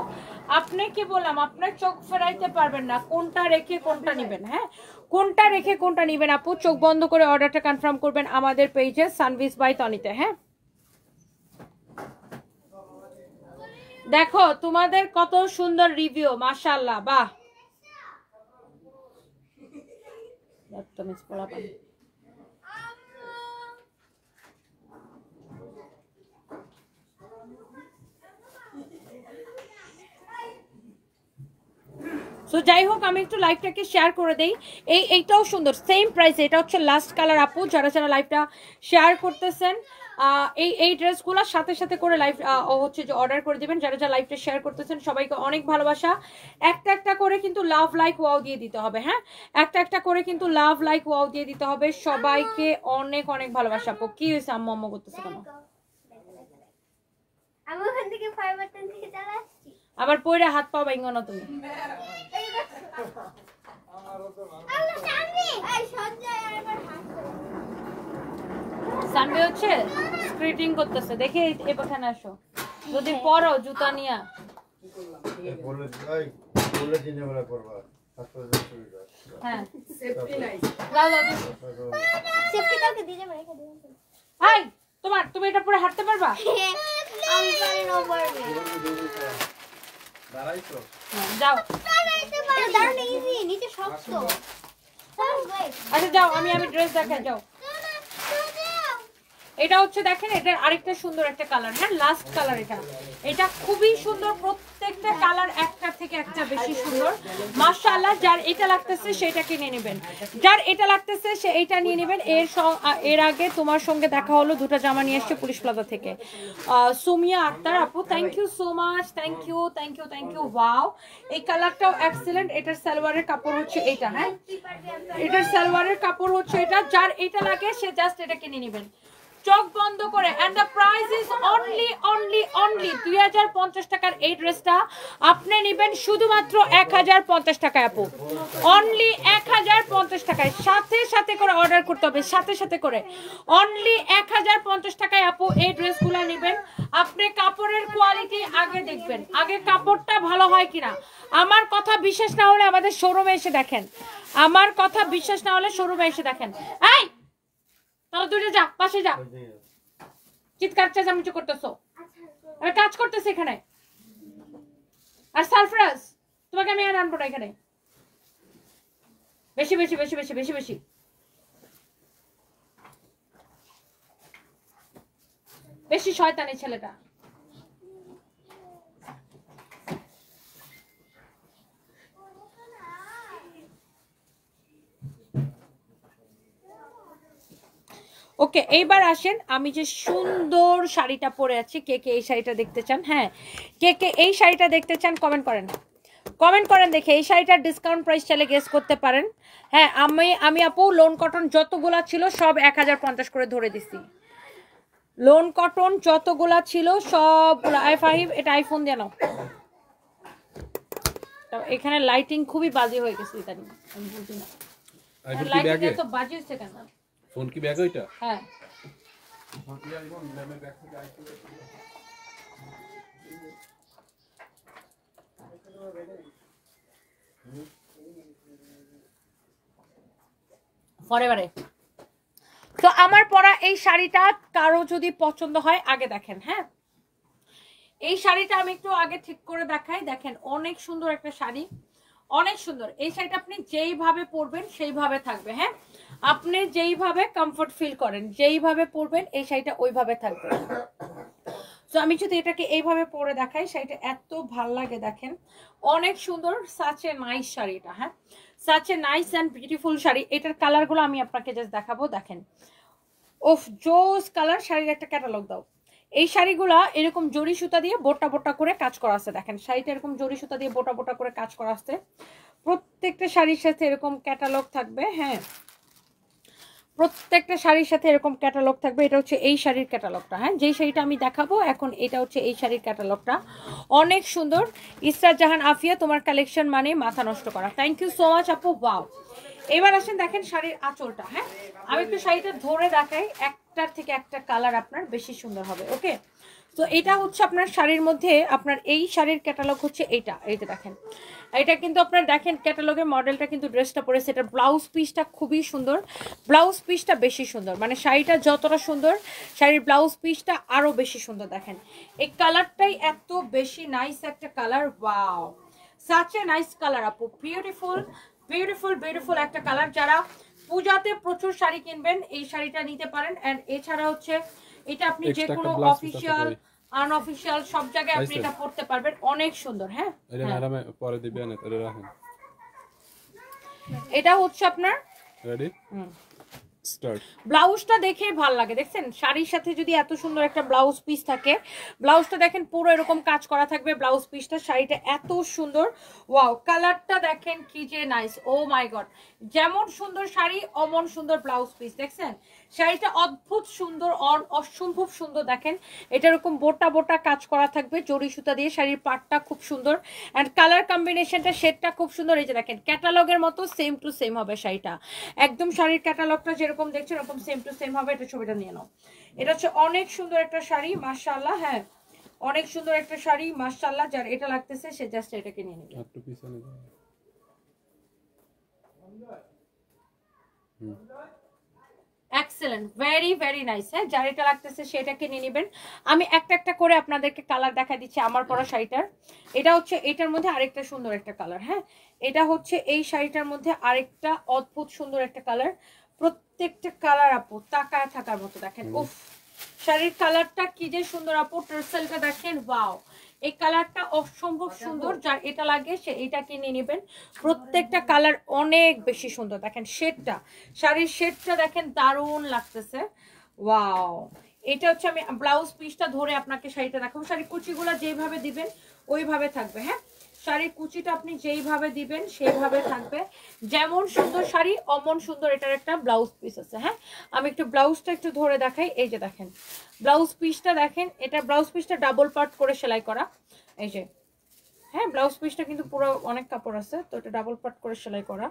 আপনি কি বললাম আপনার চোখ ফেরাইতে পারবেন না কোনটা রেখে কোনটা নেবেন হ্যাঁ কোনটা রেখে কোনটা নেবেন আপু চোখ বন্ধ করে অর্ডারটা কনফার্ম করবেন আমাদের পেজে সানভিস বাই তনিতে হ্যাঁ দেখো তোমাদের কত সুন্দর রিভিউ মাসাল্লাহ বাহ সো যাই হোক আমি একটু লাইভটাকে শেয়ার করে দেই এই এইটাও সুন্দর সেম প্রাইস এটা হচ্ছে লাস্ট কালার আপু যারা যারা লাইভটা শেয়ার করতেছেন এই এই ড্রেসগুলোর সাথে সাথে করে লাইভ হচ্ছে যে অর্ডার করে দেবেন যারা যারা লাইভটা শেয়ার করতেছেন সবাইকে অনেক ভালোবাসা একটা একটা করে কিন্তু লাভ লাইক ওয়াও দিয়ে দিতে হবে হ্যাঁ একটা একটা করে কিন্তু লাভ লাইক ওয়াও দিয়ে দিতে হবে সবাইকে অনেক অনেক ভালোবাসা আপু কি হয়েছে আম্মু আম্মু করতেছে কেন
আমি ওখান থেকে ফাইবার থেকে চলে
আবার পয়রা হাত পা ভাঙ্গো না তুমি সানবে হচ্ছে স্ক্রিটিং করতেছে দেখে এখানে আসো যদি পরো জুতা নিয়া হ্যাঁ তোমার তুমি এটা পরে হাঁটতে পারবা দাঁড়াই তো যাও
নিচে শক্ত
আচ্ছা যাও আমি আমি ড্রেস দেখাই যাও এটা হচ্ছে দেখেন এটার আরেকটা সুন্দর একটা কালার হ্যাঁ লাস্ট কালার এটা এটা খুবই সুন্দর প্রত্যেকটা কালার একটা থেকে একটা বেশি সুন্দর মাশাআল্লাহ যার এটা লাগতেছে সেটাকে নিয়ে নেবেন যার এটা লাগতেছে সে এটা নিয়ে নেবেন এর এর আগে তোমার সঙ্গে দেখা হলো দুটো জামা নিয়ে আসছে পুলিশ প্লাজা থেকে সুমিয়া আক্তার আপু thank you so much thank you thank you thank you wow এই কালারটাও এক্সেলেন্ট এটার সালোয়ারের কাপড় হচ্ছে এটা হ্যাঁ এটার সালোয়ারের কাপড় হচ্ছে এটা যার এটা লাগে সে জাস্ট এটা কিনে নেবেন চোখ বন্ধ করে and the price is only only only দুই হাজার পঞ্চাশ টাকার এই ড্রেসটা আপনি নেবেন শুধুমাত্র এক হাজার পঞ্চাশ টাকায় আপু অনলি এক হাজার পঞ্চাশ টাকায় সাথে সাথে করে অর্ডার করতে হবে সাথে সাথে করে অনলি এক হাজার পঞ্চাশ টাকায় আপু এই ড্রেসগুলো নেবেন আপনি কাপড়ের কোয়ালিটি আগে দেখবেন আগে কাপড়টা ভালো হয় কিনা আমার কথা বিশ্বাস না হলে আমাদের শোরুমে এসে দেখেন আমার কথা বিশ্বাস না হলে শোরুমে এসে দেখেন এই যা পাশে যা চিৎকার করতেছো আমি আচ্ছা, কাজ করতেছি এখানে আর সারফরাজ তোমাকে আমি আর আনবো না এখানে বেশি বেশি বেশি বেশি বেশি বেশি বেশি শয়তানি ছেলেটা ওকে এইবার আসেন আমি যে সুন্দর শাড়িটা পরে আছি কে কে এই শাড়িটা দেখতে চান হ্যাঁ কে কে এই শাড়িটা দেখতে চান কমেন্ট করেন কমেন্ট করেন দেখে এই শাড়িটার ডিসকাউন্ট প্রাইস চাইলে গেস করতে পারেন হ্যাঁ আমি আমি আপু লোন কটন যতগুলা ছিল সব এক হাজার পঞ্চাশ করে ধরে দিছি লোন কটন যতগুলা ছিল সবগুলো আই ফাইভ এটা আইফোন দিয়ে নাও এখানে লাইটিং খুবই বাজে হয়ে গেছে ইদানিং আমি বলছি না লাইটিং হ্যাঁ, তো বাজে কেন
ফোন কি ব্যাগ ওইটা
হ্যাঁ তো আমার পরা এই শাড়িটা কারো যদি পছন্দ হয় আগে দেখেন হ্যাঁ এই শাড়িটা আমি একটু আগে ঠিক করে দেখাই দেখেন অনেক সুন্দর একটা শাড়ি অনেক সুন্দর এই শাড়িটা আপনি যেইভাবে পরবেন সেইভাবে থাকবে হ্যাঁ আপনি যেইভাবে কমফোর্ট ফিল করেন যেইভাবে পরবেন এই শাড়িটা ওইভাবে থাকবে তো আমি যদি এটাকে এইভাবে পরে দেখাই শাড়িটা এত ভাল লাগে দেখেন অনেক সুন্দর সাচে নাইস শাড়িটা হ্যাঁ such a nice and beautiful sari এটার কালারগুলো আমি আপনাকে জাস্ট দেখাবো দেখেন ওফ জোস কালার শাড়ির একটা ক্যাটালগ দাও এই শাড়িগুলা এরকম জড়ি সুতা দিয়ে বোটা বোটা করে কাজ করা আছে দেখেন শাড়িটা এরকম জড়ি সুতা দিয়ে বোটা বোটা করে কাজ করা আছে প্রত্যেকটা শাড়ির সাথে এরকম ক্যাটালগ থাকবে হ্যাঁ প্রত্যেকটা শাড়ির সাথে এরকম ক্যাটালগ থাকবে এটা হচ্ছে এই শাড়ির ক্যাটালগটা হ্যাঁ যেই শাড়িটা আমি দেখাবো এখন এটা হচ্ছে এই শাড়ির ক্যাটালগটা অনেক সুন্দর ইসরাত জাহান আফিয়া তোমার কালেকশন মানে মাথা নষ্ট করা থ্যাংক ইউ সো মাচ আপু বাও এবার আসেন দেখেন শাড়ির আঁচলটা হ্যাঁ আমি একটু শাড়িটা ধরে দেখাই একটার থেকে একটা কালার আপনার বেশি সুন্দর হবে ওকে তো এটা হচ্ছে আপনার শাড়ির মধ্যে আপনার এই শাড়ির ক্যাটালগ হচ্ছে এইটা যে দেখেন এটা কিন্তু আপনার দেখেন ক্যাটালগে মডেলটা কিন্তু ড্রেসটা পরেছে এটা ব্লাউজ পিসটা খুবই সুন্দর ব্লাউজ পিসটা বেশি সুন্দর মানে শাড়িটা যতটা সুন্দর শাড়ির ব্লাউজ পিসটা আরও বেশি সুন্দর দেখেন এই কালারটাই এত বেশি নাইস একটা colour wow such a nice colour আপু বিউটিফুল বিউটিফুল বিউটিফুল একটা কালার যারা পূজাতে প্রচুর শাড়ি কিনবেন এই শাড়িটা নিতে পারেন অ্যান্ড এছাড়া হচ্ছে এটা আপনি যে কোনো অফিশিয়াল আনঅফিশিয়াল সব জায়গায় আপনি এটা পড়তে পারবেন অনেক সুন্দর হ্যাঁ এটা ম্যাডাম
পরে দিবেন এটা রাখেন
এটা হচ্ছে আপনার রেডি স্টার্ট ব্লাউজটা দেখে ভাল লাগে দেখছেন শাড়ির সাথে যদি এত সুন্দর একটা ব্লাউজ পিস থাকে ব্লাউজটা দেখেন পুরো এরকম কাজ করা থাকবে ব্লাউজ পিসটা শাড়িটা এত সুন্দর ওয়াও কালারটা দেখেন কি যে নাইস ও মাই গড যেমন সুন্দর শাড়ি অমন সুন্দর ব্লাউজ পিস দেখছেন শাড়িটা অদ্ভুত সুন্দর অসম্ভব সুন্দর দেখেন এটা এরকম বোটা বোটা কাজ করা থাকবে জড়ি সুতা দিয়ে শাড়ির পাটটা খুব সুন্দর অ্যান্ড কালার কম্বিনেশনটা শেডটা খুব সুন্দর এই যে দেখেন ক্যাটালগের মতো সেম টু সেম হবে শাড়িটা একদম শাড়ির ক্যাটালগটা যেরকম দেখছে এরকম সেম টু সেম হবে এটা ছবিটা নিয়ে নাও এটা হচ্ছে অনেক সুন্দর একটা শাড়ি মার্শাল্লাহ হ্যাঁ অনেক সুন্দর একটা শাড়ি মার্শাল্লাহ যার এটা লাগতেছে সে জাস্ট এটাকে নিয়ে নেবে
একটু পিছনে hmm
excellent very very nice হ্যাঁ যার এটা লাগতেছে সেটা কিনে নেবেন আমি একটা একটা করে আপনাদেরকে কালার দেখা দিচ্ছি আমার পরা শাড়িটার এটা হচ্ছে এটার মধ্যে আরেকটা সুন্দর একটা কালার হ্যাঁ এটা হচ্ছে এই শাড়িটার মধ্যে আরেকটা অদ্ভুত সুন্দর একটা কালার প্রত্যেকটা কালার আপু তাকায় থাকার মতো দেখেন ও শাড়ির কালারটা কি যে সুন্দর আপু টার্সেলটা দেখেন ওয়াও এই কালারটা অসম্ভব সুন্দর যার এটা লাগে সে এটা কিনে নেবেন প্রত্যেকটা কালার অনেক বেশি সুন্দর দেখেন শেডটা শাড়ির শেডটা দেখেন দারুণ লাগতেছে ওয়াও এটা হচ্ছে আমি ব্লাউজ পিসটা ধরে আপনাকে শাড়িটা দেখাবো শাড়ি কুচিগুলো যেভাবে দিবেন ওইভাবে থাকবে হ্যাঁ শাড়ির কুচিটা আপনি যেইভাবে দিবেন সেইভাবে থাকবে যেমন সুন্দর শাড়ি অমন সুন্দর এটার একটা ব্লাউজ পিস আছে হ্যাঁ আমি একটু ব্লাউজটা একটু ধরে দেখাই এই যে দেখেন ব্লাউজ পিসটা দেখেন এটা ব্লাউজ পিসটা ডাবল পার্ট করে সেলাই করা এই যে হ্যাঁ ব্লাউজ পিসটা কিন্তু পুরো অনেক কাপড় আছে তো এটা ডাবল পার্ট করে সেলাই করা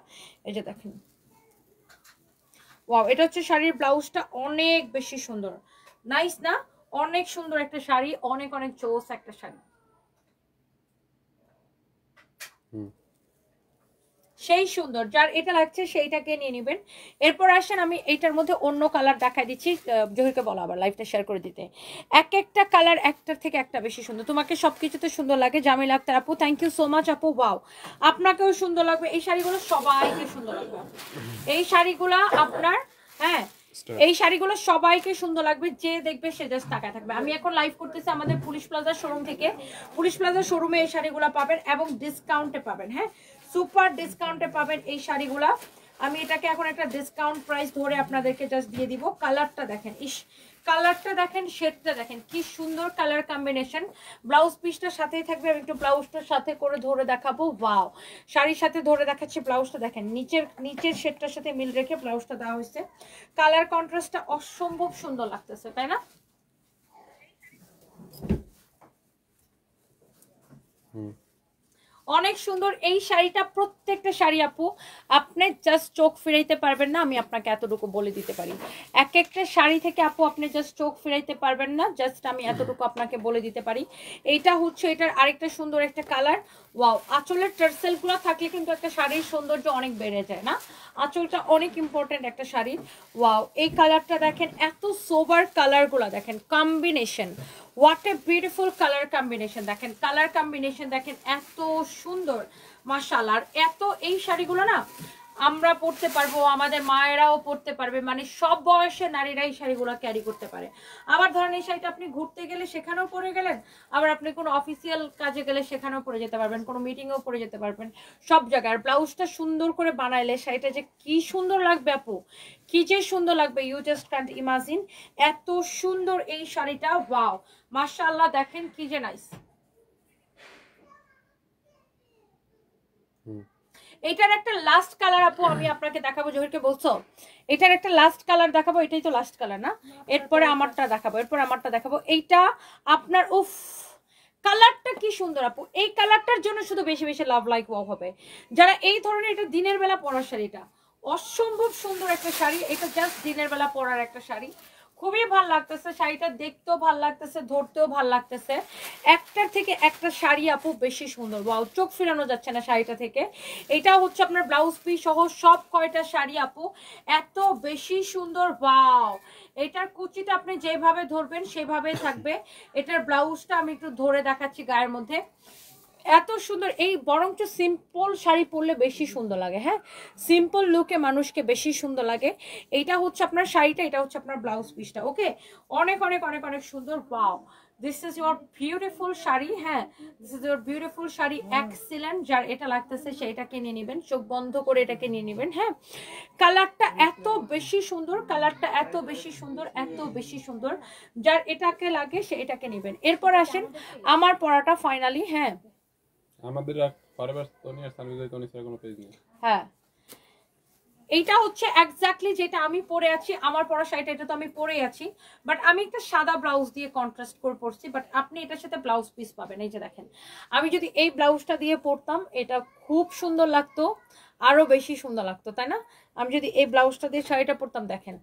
এই যে দেখেন ওয়াও এটা হচ্ছে শাড়ির ব্লাউজটা অনেক বেশি সুন্দর নাইস না অনেক সুন্দর একটা শাড়ি অনেক অনেক চোস একটা শাড়ি সেই সুন্দর যার এটা লাগছে সেইটাকে নিয়ে নেবেন এরপর আসেন আমি এটার মধ্যে অন্য কালার দেখা দিচ্ছি জহিরকে বলো আবার লাইফটা শেয়ার করে দিতে এক একটা কালার একটার থেকে একটা বেশি সুন্দর তোমাকে সব কিছুতে সুন্দর লাগে জামিল আক্তার আপু থ্যাংক ইউ সো মাচ আপু বাও আপনাকেও সুন্দর লাগবে এই শাড়িগুলো সবাইকে সুন্দর লাগবে এই শাড়িগুলা আপনার হ্যাঁ এই শাড়িগুলো সবাইকে সুন্দর লাগবে যে দেখবে সে জাস্ট তাকায় থাকবে আমি এখন লাইভ করতেছি আমাদের পুলিশ প্লাজার শোরুম থেকে পুলিশ প্লাজার শোরুমে এই শাড়িগুলো পাবেন এবং ডিসকাউন্টে পাবেন হ্যাঁ সুপার ডিসকাউন্টে পাবেন এই শাড়িগুলা আমি এটাকে এখন একটা ডিসকাউন্ট প্রাইস ধরে আপনাদেরকে জাস্ট দিয়ে দিব কালারটা দেখেন ইস কালারটা দেখেন শেডটা দেখেন কি সুন্দর কালার কম্বিনেশন ব্লাউজ পিসটার সাথেই থাকবে আমি একটু ব্লাউজটার সাথে করে ধরে দেখাবো বাও শাড়ির সাথে ধরে দেখাচ্ছি ব্লাউজটা দেখেন নিচের নিচের শেডটার সাথে মিল রেখে ব্লাউজটা দেওয়া হয়েছে কালার কন্ট্রাস্টটা অসম্ভব সুন্দর লাগতেছে তাই না হুম অনেক সুন্দর এই শাড়িটা প্রত্যেকটা শাড়ি আপু আপনি জাস্ট চোখ ফিরাইতে পারবেন না আমি আপনাকে এতটুকু বলে দিতে পারি এক একটা শাড়ি থেকে আপু আপনি জাস্ট চোখ ফিরাইতে পারবেন না জাস্ট আমি এতটুকু আপনাকে বলে দিতে পারি এইটা হচ্ছে এটার আরেকটা সুন্দর একটা কালার ওয়াও আঁচলের টার্সেলগুলো থাকলে কিন্তু একটা শাড়ির সৌন্দর্য অনেক বেড়ে যায় না আঁচলটা অনেক ইম্পর্টেন্ট একটা শাড়ি ওয়াও এই কালারটা দেখেন এত সোবার কালারগুলো দেখেন combination what a beautiful colour combination দেখেন কালার কম্বিনেশন দেখেন এত সুন্দর মাসাল আর এত এই শাড়িগুলো না আমরা পড়তে পারবো আমাদের মায়েরাও পড়তে পারবে মানে সব বয়সে নারীরা এই শাড়িগুলো ক্যারি করতে পারে আবার ধরেন এই শাড়িটা আপনি ঘুরতে গেলে সেখানেও পরে গেলেন আবার আপনি কোনো অফিসিয়াল কাজে গেলে সেখানেও পরে যেতে পারবেন কোনো মিটিংয়েও পরে যেতে পারবেন সব জায়গায় আর ব্লাউজটা সুন্দর করে বানাইলে শাড়িটা যে কি সুন্দর লাগবে আপু কি যে সুন্দর লাগবে ইউ জাস্ট ক্যান্ট ইমাজিন এত সুন্দর এই শাড়িটা ওয়াও মাশাআল্লাহ দেখেন কি যে নাইস এটার একটা লাস্ট কালার আপু আমি আপনাকে দেখাবো জহিরকে বলছো এটার একটা লাস্ট কালার দেখাবো এটাই তো লাস্ট কালার না এরপরে আমারটা দেখাবো এরপর আমারটা দেখাবো এইটা আপনার উফ কালারটা কি সুন্দর আপু এই কালারটার জন্য শুধু বেশি বেশি লাভ লাইক ওয়াও হবে যারা এই ধরনের এটা দিনের বেলা পরার শাড়িটা অসম্ভব সুন্দর একটা শাড়ি এটা জাস্ট দিনের বেলা পরার একটা শাড়ি খুবই ভাল লাগতেছে শাড়িটা দেখতেও ভাল লাগতেছে ধরতেও ভাল লাগতেছে একটার থেকে একটা শাড়ি আপু বেশি সুন্দর বাউ চোখ ফিরানো যাচ্ছে না শাড়িটা থেকে এটা হচ্ছে আপনার ব্লাউজ পি সহ সব কয়টা শাড়ি আপু এত বেশি সুন্দর বাও এটার কুচিটা আপনি যেভাবে ধরবেন সেভাবেই থাকবে এটার ব্লাউজটা আমি একটু ধরে দেখাচ্ছি গায়ের মধ্যে এত সুন্দর এই বরঞ্চ সিম্পল শাড়ি পরলে বেশি সুন্দর লাগে হ্যাঁ সিম্পল লুকে মানুষকে বেশি সুন্দর লাগে এইটা হচ্ছে আপনার শাড়িটা এটা হচ্ছে আপনার ব্লাউজ পিসটা ওকে অনেক অনেক অনেক অনেক সুন্দর wow this is your beautiful sari হ্যাঁ this is your beautiful sari excellent যার এটা লাগতেছে সেইটাকে নিয়ে নেবেন চোখ বন্ধ করে এটাকে নিয়ে নেবেন হ্যাঁ কালারটা এত বেশি সুন্দর কালারটা এত বেশি সুন্দর এত বেশি সুন্দর যার এটাকে লাগে সে এটাকে নেবেন এরপর আসেন আমার পড়াটা ফাইনালি হ্যাঁ
আমাদের আর ফরএভার আর সানভিজয় টনি ছাড়া কোনো পেজ নেই
হ্যাঁ এইটা হচ্ছে এক্স্যাক্টলি যেটা আমি পরে আছি আমার পরা শাড়িটা এটা তো আমি পরে আছি বাট আমি একটা সাদা ব্লাউজ দিয়ে কন্ট্রাস্ট করে পরছি বাট আপনি এটার সাথে ব্লাউজ পিস পাবেন এই যে দেখেন আমি যদি এই ব্লাউজটা দিয়ে পরতাম এটা খুব সুন্দর লাগতো আরও বেশি সুন্দর লাগতো তাই না আমি যদি এই ব্লাউজটা দিয়ে শাড়িটা পরতাম দেখেন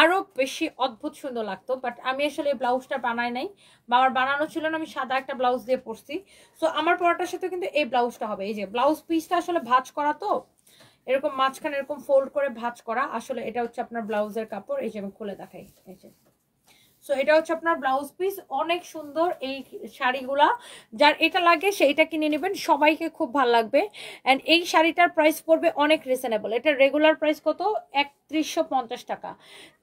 আরও বেশি অদ্ভুত সুন্দর লাগতো বাট আমি আসলে এই ব্লাউজটা বানাই নাই বা আমার বানানো ছিল না আমি সাদা একটা ব্লাউজ দিয়ে পরছি সো আমার পরাটার সাথে কিন্তু এই ব্লাউজটা হবে এই যে ব্লাউজ পিসটা আসলে ভাজ করা তো এরকম মাঝখানে এরকম ফোল্ড করে ভাজ করা আসলে এটা হচ্ছে আপনার ব্লাউজের কাপড় এই যে আমি খুলে দেখাই এই যে সো এটা হচ্ছে আপনার ব্লাউজ পিস অনেক সুন্দর এই শাড়িগুলা যার এটা লাগে সেইটা কিনে নেবেন সবাইকে খুব ভালো লাগবে অ্যান্ড এই শাড়িটার প্রাইস পড়বে অনেক রিজনেবল এটা রেগুলার প্রাইস কত একত্রিশশো পঞ্চাশ টাকা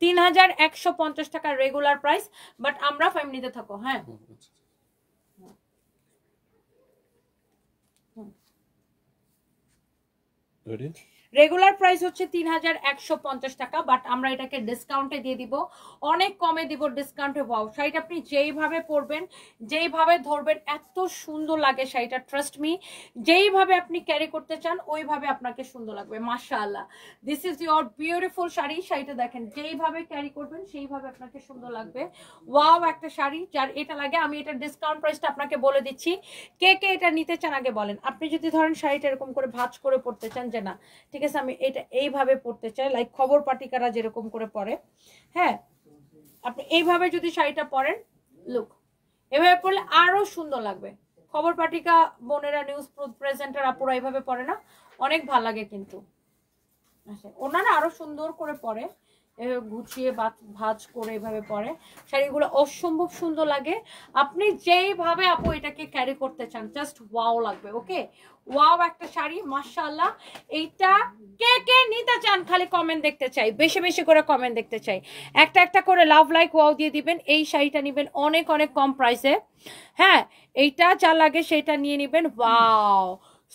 তিন হাজার একশো পঞ্চাশ টাকা রেগুলার প্রাইস বাট আমরা ফ্যামিলিতে থাকো হ্যাঁ আচ্ছা, আচ্ছা। Ready? রেগুলার প্রাইস হচ্ছে তিন টাকা বাট আমরা এটাকে ডিসকাউন্টে দিয়ে দিব অনেক কমে দিব ডিসকাউন্টে ওয়াও শাড়িটা আপনি যেইভাবে পরবেন যেইভাবে ধরবেন এত সুন্দর লাগে শাড়িটা ট্রাস্ট মি যেইভাবে আপনি ক্যারি করতে চান ওইভাবে আপনাকে সুন্দর লাগবে মাসা আল্লাহ this is your beautiful sari শাড়িটা দেখেন যেইভাবে ক্যারি করবেন সেইভাবে আপনাকে সুন্দর লাগবে ওয়াও একটা শাড়ি যার এটা লাগে আমি এটা ডিসকাউন্ট প্রাইসটা আপনাকে বলে দিচ্ছি কে কে এটা নিতে চান আগে বলেন আপনি যদি ধরেন শাড়িটা এরকম করে ভাজ করে পড়তে চান যে না ঠিক কেস আমি এটা এইভাবে পড়তে চাই লাইক খবর পাটিকারা যেরকম করে পড়ে হ্যাঁ আপনি এইভাবে যদি শাড়িটা পরেন লুক এভাবে পড়লে আরও সুন্দর লাগবে খবর পাটিকা বোনেরা নিউজ প্রেজেন্টার আপুরা এইভাবে পড়ে না অনেক ভাল লাগে কিন্তু আচ্ছা ওনারা আরও সুন্দর করে পড়ে গুছিয়ে ভাজ করে এভাবে পরে শাড়িগুলো অসম্ভব সুন্দর লাগে আপনি যেইভাবে আপু এটাকে ক্যারি করতে চান জাস্ট ওয়াও লাগবে ওকে ওয়াও একটা শাড়ি মার্শাল্লাহ এইটা কে কে নিতে চান খালি কমেন্ট দেখতে চাই বেশি বেশি করে কমেন্ট দেখতে চাই একটা একটা করে লাভ লাইক ওয়াও দিয়ে দিবেন এই শাড়িটা নেবেন অনেক অনেক কম প্রাইসে হ্যাঁ এইটা যা লাগে সেটা নিয়ে নেবেন ওয়াও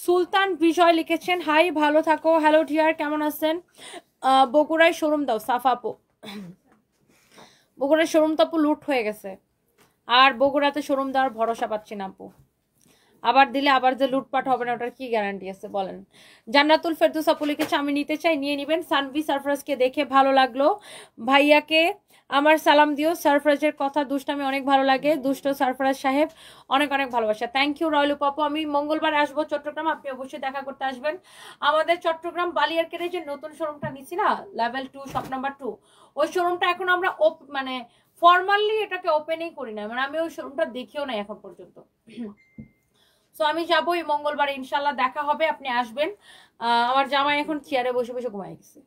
সুলতান বিজয় লিখেছেন হাই ভালো থাকো হ্যালো ডিয়ার কেমন আছেন বগুড়ায় শোরুম দাও সাফাপো বগুড়ার শোরুম তো লুট হয়ে গেছে আর বগুড়াতে শোরুম দেওয়ার ভরসা পাচ্ছি না আপু আবার দিলে আবার যে লুটপাট হবে না ওটার কি গ্যারান্টি আছে বলেন জান্নাতুল ফেরদুস আপু লিখেছে আমি নিতে চাই নিয়ে নেবেন সানভি সারফরাজকে দেখে ভালো লাগলো ভাইয়াকে আমার সালাম দিও সারফরাজের কথা দুষ্টামি অনেক ভালো লাগে দুষ্ট সারফরাজ সাহেব অনেক অনেক ভালোবাসা থ্যাংক ইউ রয়লু পাপু আমি মঙ্গলবার আসবো চট্টগ্রাম আপনি অবশ্যই দেখা করতে আসবেন আমাদের চট্টগ্রাম বালিয়ারকের যে নতুন শোরুমটা নিছি না level two shop number two ওই শোরুমটা এখন আমরা মানে ফর্মালি এটাকে ওপেনই করি না মানে আমি ওই শোরুমটা দেখিও না এখন পর্যন্ত তো আমি যাবো এই মঙ্গলবার ইনশাল্লাহ দেখা হবে আপনি আসবেন আমার জামাই এখন চেয়ারে বসে বসে ঘুমাই গেছে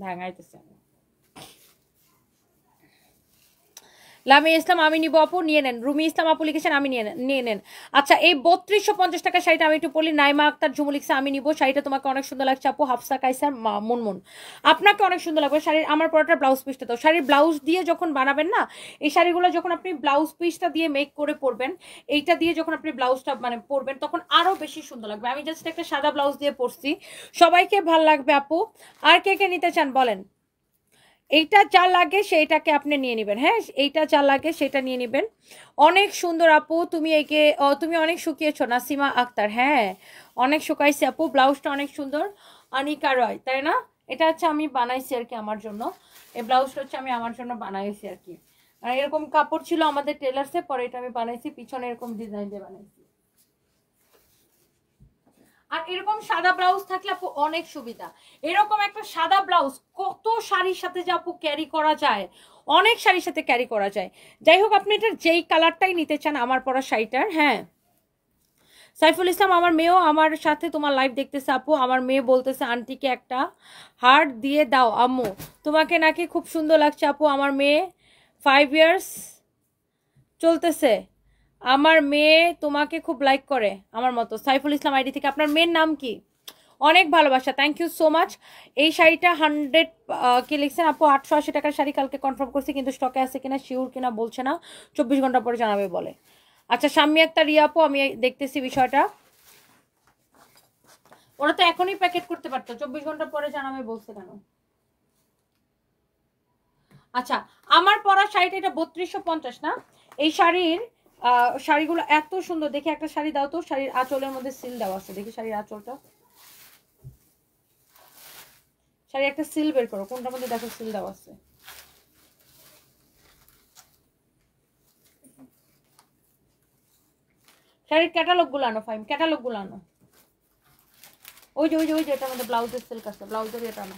大概就是。লামি ইসলাম আমি নিব আপু নিয়ে নেন রুমি ইসলাম আপু লিখেছেন আমি নিয়ে নেন নিয়ে নেন আচ্ছা এই বত্রিশশো পঞ্চাশ টাকা শাড়িটা আমি একটু বলি নাইমা আক্তার ঝুমু লিখছে আমি নিব শাড়িটা তোমাকে অনেক সুন্দর লাগছে আপু হাফসা কাইসার মুনমুন আপনাকে অনেক সুন্দর লাগবে শাড়ির আমার পরোটার ব্লাউজ পিসটা তো শাড়ির ব্লাউজ দিয়ে যখন বানাবেন না এই শাড়িগুলো যখন আপনি ব্লাউজ পিসটা দিয়ে মেক করে পরবেন এইটা দিয়ে যখন আপনি ব্লাউজটা মানে পরবেন তখন আরও বেশি সুন্দর লাগবে আমি জাস্ট একটা সাদা ব্লাউজ দিয়ে পরছি সবাইকে ভাল লাগবে আপু আর কে কে নিতে চান বলেন এইটা চা লাগে সেইটাকে আপনি নিয়ে নেবেন হ্যাঁ এইটা চা লাগে সেটা নিয়ে নেবেন অনেক সুন্দর আপু তুমি একে তুমি অনেক শুকিয়েছ নাসিমা আক্তার হ্যাঁ অনেক শুকাইছে আপু ব্লাউজটা অনেক সুন্দর অনিকা রয় তাই না এটা হচ্ছে আমি বানাইছি আর কি আমার জন্য এই ব্লাউজটা হচ্ছে আমি আমার জন্য বানাইছি আর কি আর এরকম কাপড় ছিল আমাদের টেলার্সে পরে এটা আমি বানাইছি পিছনে এরকম ডিজাইন দিয়ে বানাইছি আর এরকম সাদা ব্লাউজ থাকলে আপু অনেক সুবিধা এরকম একটা সাদা ব্লাউজ কত শাড়ির সাথে যে আপু ক্যারি করা যায় অনেক শাড়ির সাথে ক্যারি করা যায় যাই হোক আপনি এটার যেই কালারটাই নিতে চান আমার পরা শাড়িটার হ্যাঁ সাইফুল ইসলাম আমার মেয়েও আমার সাথে তোমার লাইভ দেখতেছে আপু আমার মেয়ে বলতেছে আন্টিকে একটা হার্ট দিয়ে দাও আম্মু তোমাকে নাকি খুব সুন্দর লাগছে আপু আমার মেয়ে ফাইভ ইয়ার্স চলতেছে আমার মেয়ে তোমাকে খুব লাইক করে আমার মতো সাইফুল ইসলাম আইডি থেকে আপনার মেয়ের নাম কি অনেক ভালোবাসা থ্যাংক ইউ সো মাচ এই শাড়িটা হান্ড্রেড কি লিখছেন আপু আটশো আশি টাকার শাড়ি কালকে কনফার্ম করছি কিন্তু স্টকে আছে কিনা শিওর কিনা বলছে না চব্বিশ ঘন্টা পরে জানাবে বলে আচ্ছা স্বামী একটা রিয়া আমি দেখতেছি বিষয়টা ওরা তো এখনই প্যাকেট করতে পারতো চব্বিশ ঘন্টা পরে জানাবে বলছে কেন আচ্ছা আমার পরা শাড়িটা এটা বত্রিশশো পঞ্চাশ না এই শাড়ির শাড়িগুলো এত সুন্দর দেখে একটা শাড়ি দাও তো শাড়ির আঁচলের মধ্যে সিল দেওয়া আছে দেখি শাড়ির আঁচলটা শাড়ি একটা সিল বের করো কোনটার মধ্যে দেখো সিল দেওয়া আছে শাড়ির ক্যাটালগ গুলো আনো ফাইম ক্যাটালগ গুলো আনো ওই যে ওই যে ওই যে এটা মধ্যে ব্লাউজের সিল্ক আছে ব্লাউজের এটা না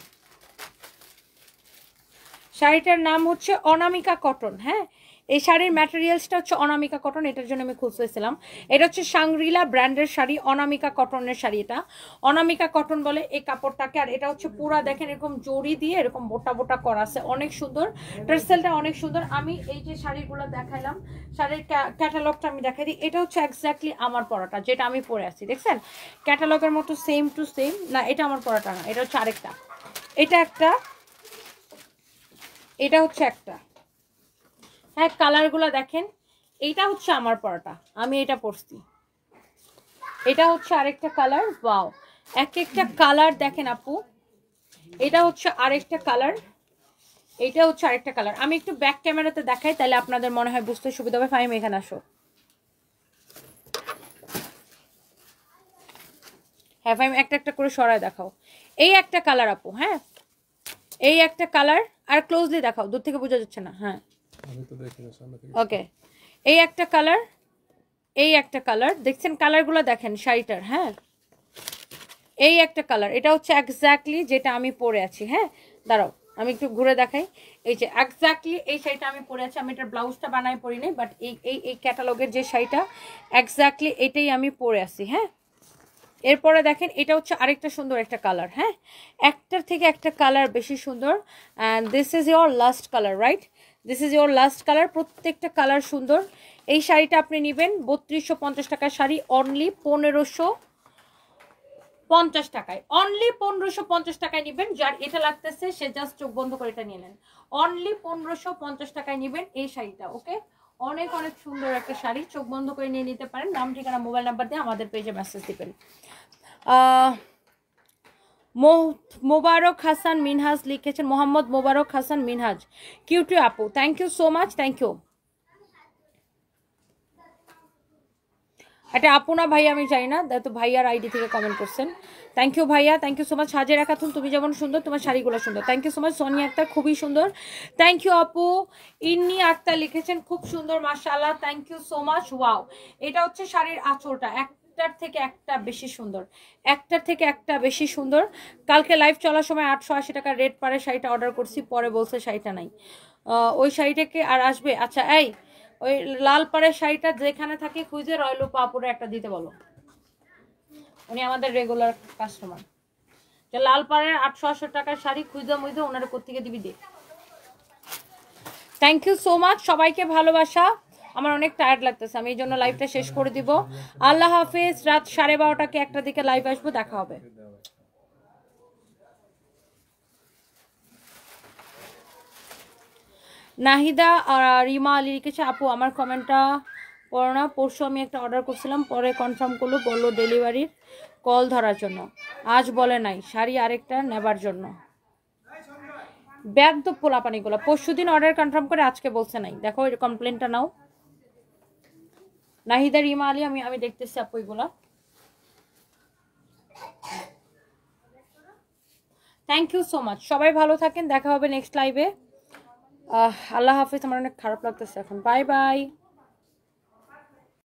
শাড়িটার নাম হচ্ছে অনামিকা কটন হ্যাঁ এই শাড়ির ম্যাটেরিয়ালসটা হচ্ছে অনামিকা কটন এটার জন্য আমি হয়েছিলাম এটা হচ্ছে সাংরিলা ব্র্যান্ডের শাড়ি অনামিকা কটনের শাড়ি এটা অনামিকা কটন বলে এই কাপড়টাকে আর এটা হচ্ছে পুরা দেখেন এরকম জড়ি দিয়ে এরকম বোটা বোটা করা আছে অনেক সুন্দর ট্রেসেলটা অনেক সুন্দর আমি এই যে শাড়িগুলো দেখাইলাম শাড়ির ক্যাটালগটা আমি দেখাই দিই এটা হচ্ছে এক্স্যাক্টলি আমার পরাটা যেটা আমি পরে আছি দেখছেন ক্যাটালগের মতো সেম টু সেম না এটা আমার পরাটা না এটা হচ্ছে আরেকটা এটা একটা এটা হচ্ছে একটা হ্যাঁ কালারগুলো দেখেন এইটা হচ্ছে আমার পরাটা আমি এটা পরছি এটা হচ্ছে আরেকটা কালার বাও এক একটা কালার দেখেন আপু এটা হচ্ছে আরেকটা কালার এটা হচ্ছে আরেকটা কালার আমি একটু ব্যাক ক্যামেরাতে দেখাই তাহলে আপনাদের মনে হয় বুঝতে সুবিধা হবে ফাইম এখানে আসো হ্যাঁ ফাইম একটা একটা করে সরাই দেখাও এই একটা কালার আপু হ্যাঁ এই একটা কালার আর ক্লোজলি দেখাও দূর থেকে বোঝা যাচ্ছে না হ্যাঁ ওকে এই একটা কালার এই একটা কালার দেখছেন কালারগুলো দেখেন শাড়িটার হ্যাঁ এই একটা কালার এটা হচ্ছে এক্স্যাক্টলি যেটা আমি পরে আছি হ্যাঁ দাঁড়াও আমি একটু ঘুরে দেখাই এই যে এক্স্যাক্টলি এই শাড়িটা আমি পরে আছি আমি এটার ব্লাউজটা বানাই পরি নাই বাট এই এই এই ক্যাটালগের যে শাড়িটা এক্স্যাক্টলি এটাই আমি পরে আছি হ্যাঁ এরপরে দেখেন এটা হচ্ছে আরেকটা সুন্দর একটা কালার হ্যাঁ একটার থেকে একটা কালার বেশি সুন্দর this is your last colour right this is your last colour প্রত্যেকটা কালার সুন্দর এই শাড়িটা আপনি নেবেন বত্রিশশো পঞ্চাশ টাকার শাড়ি অনলি পনেরোশো পঞ্চাশ টাকায় অনলি পনেরোশো পঞ্চাশ টাকায় নেবেন যার এটা লাগতেছে সে জাস্ট চোখ বন্ধ করে এটা নিয়ে নেন অনলি পনেরোশো পঞ্চাশ টাকায় নেবেন এই শাড়িটা ওকে অনেক অনেক সুন্দর একটা শাড়ি চোখ বন্ধ করে নিয়ে নিতে পারেন নাম ঠিকানা মোবাইল নাম্বার দিয়ে আমাদের পেজে মেসেজ দেবেন মোবারক হাসান মিনহাজ লিখেছেন মোহাম্মদ মোবারক হাসান মিনহাজ টু আপু thank you so much thank you এটা আপু না ভাইয়া আমি চাই না তো ভাইয়ার আইডি থেকে কমেন্ট করছেন থ্যাংক ইউ ভাইয়া thank you so much Saje Khatun তুমি যেমন সুন্দর তোমার শাড়িগুলো সুন্দর thank you so much Sonia Akter খুবই সুন্দর থ্যাংক ইউ আপু ইন্নি আক্তার লিখেছেন খুব সুন্দর মাসাল্লাহ thank you so much wow এটা হচ্ছে শাড়ির আঁচলটা এক একটার থেকে একটা বেশি সুন্দর একটার থেকে একটা বেশি সুন্দর কালকে লাইভ চলার সময় আটশো আশি টাকা রেট পারে শাড়িটা অর্ডার করছি পরে বলছে শাড়িটা নাই ওই শাড়িটাকে আর আসবে আচ্ছা এই ওই লাল পাড়ের শাড়িটা যেখানে থাকে খুঁজে রয়লো পাপড়ে একটা দিতে বলো উনি আমাদের রেগুলার কাস্টমার যে লাল পাড়ের আটশো আটশো টাকার শাড়ি খুঁজে মুইজে ওনারা কোথেকে দিবি দে থ্যাংক ইউ সো মাচ সবাইকে ভালোবাসা আমার অনেক টায়ার্ড লাগতেছে আমি এই জন্য লাইভটা শেষ করে দিব আচ্ছা, আচ্ছা, আচ্ছা। আল্লাহ হাফেজ রাত সাড়ে বারোটাকে একটা দিকে লাইভ আসবো দেখা হবে নাহিদা আর রিমা আলী লিখেছে আপু আমার কমেন্টটা পড়ো না পরশু আমি একটা অর্ডার করছিলাম পরে কনফার্ম করলো বললো ডেলিভারির কল ধরার জন্য আজ বলে নাই শাড়ি আরেকটা নেবার জন্য ব্যাগ তো পোলাপানিগুলো পরশু দিন অর্ডার কনফার্ম করে আজকে বলছে নাই দেখো কমপ্লেনটা নাও নাহিদা রিমা আলী আমি আমি দেখতেছি আপু এগুলা থ্যাংক ইউ সো মাচ সবাই ভালো থাকেন দেখা হবে নেক্সট লাইভে আল্লাহ হাফিজ আমার অনেক খারাপ লাগতেছে এখন বাই বাই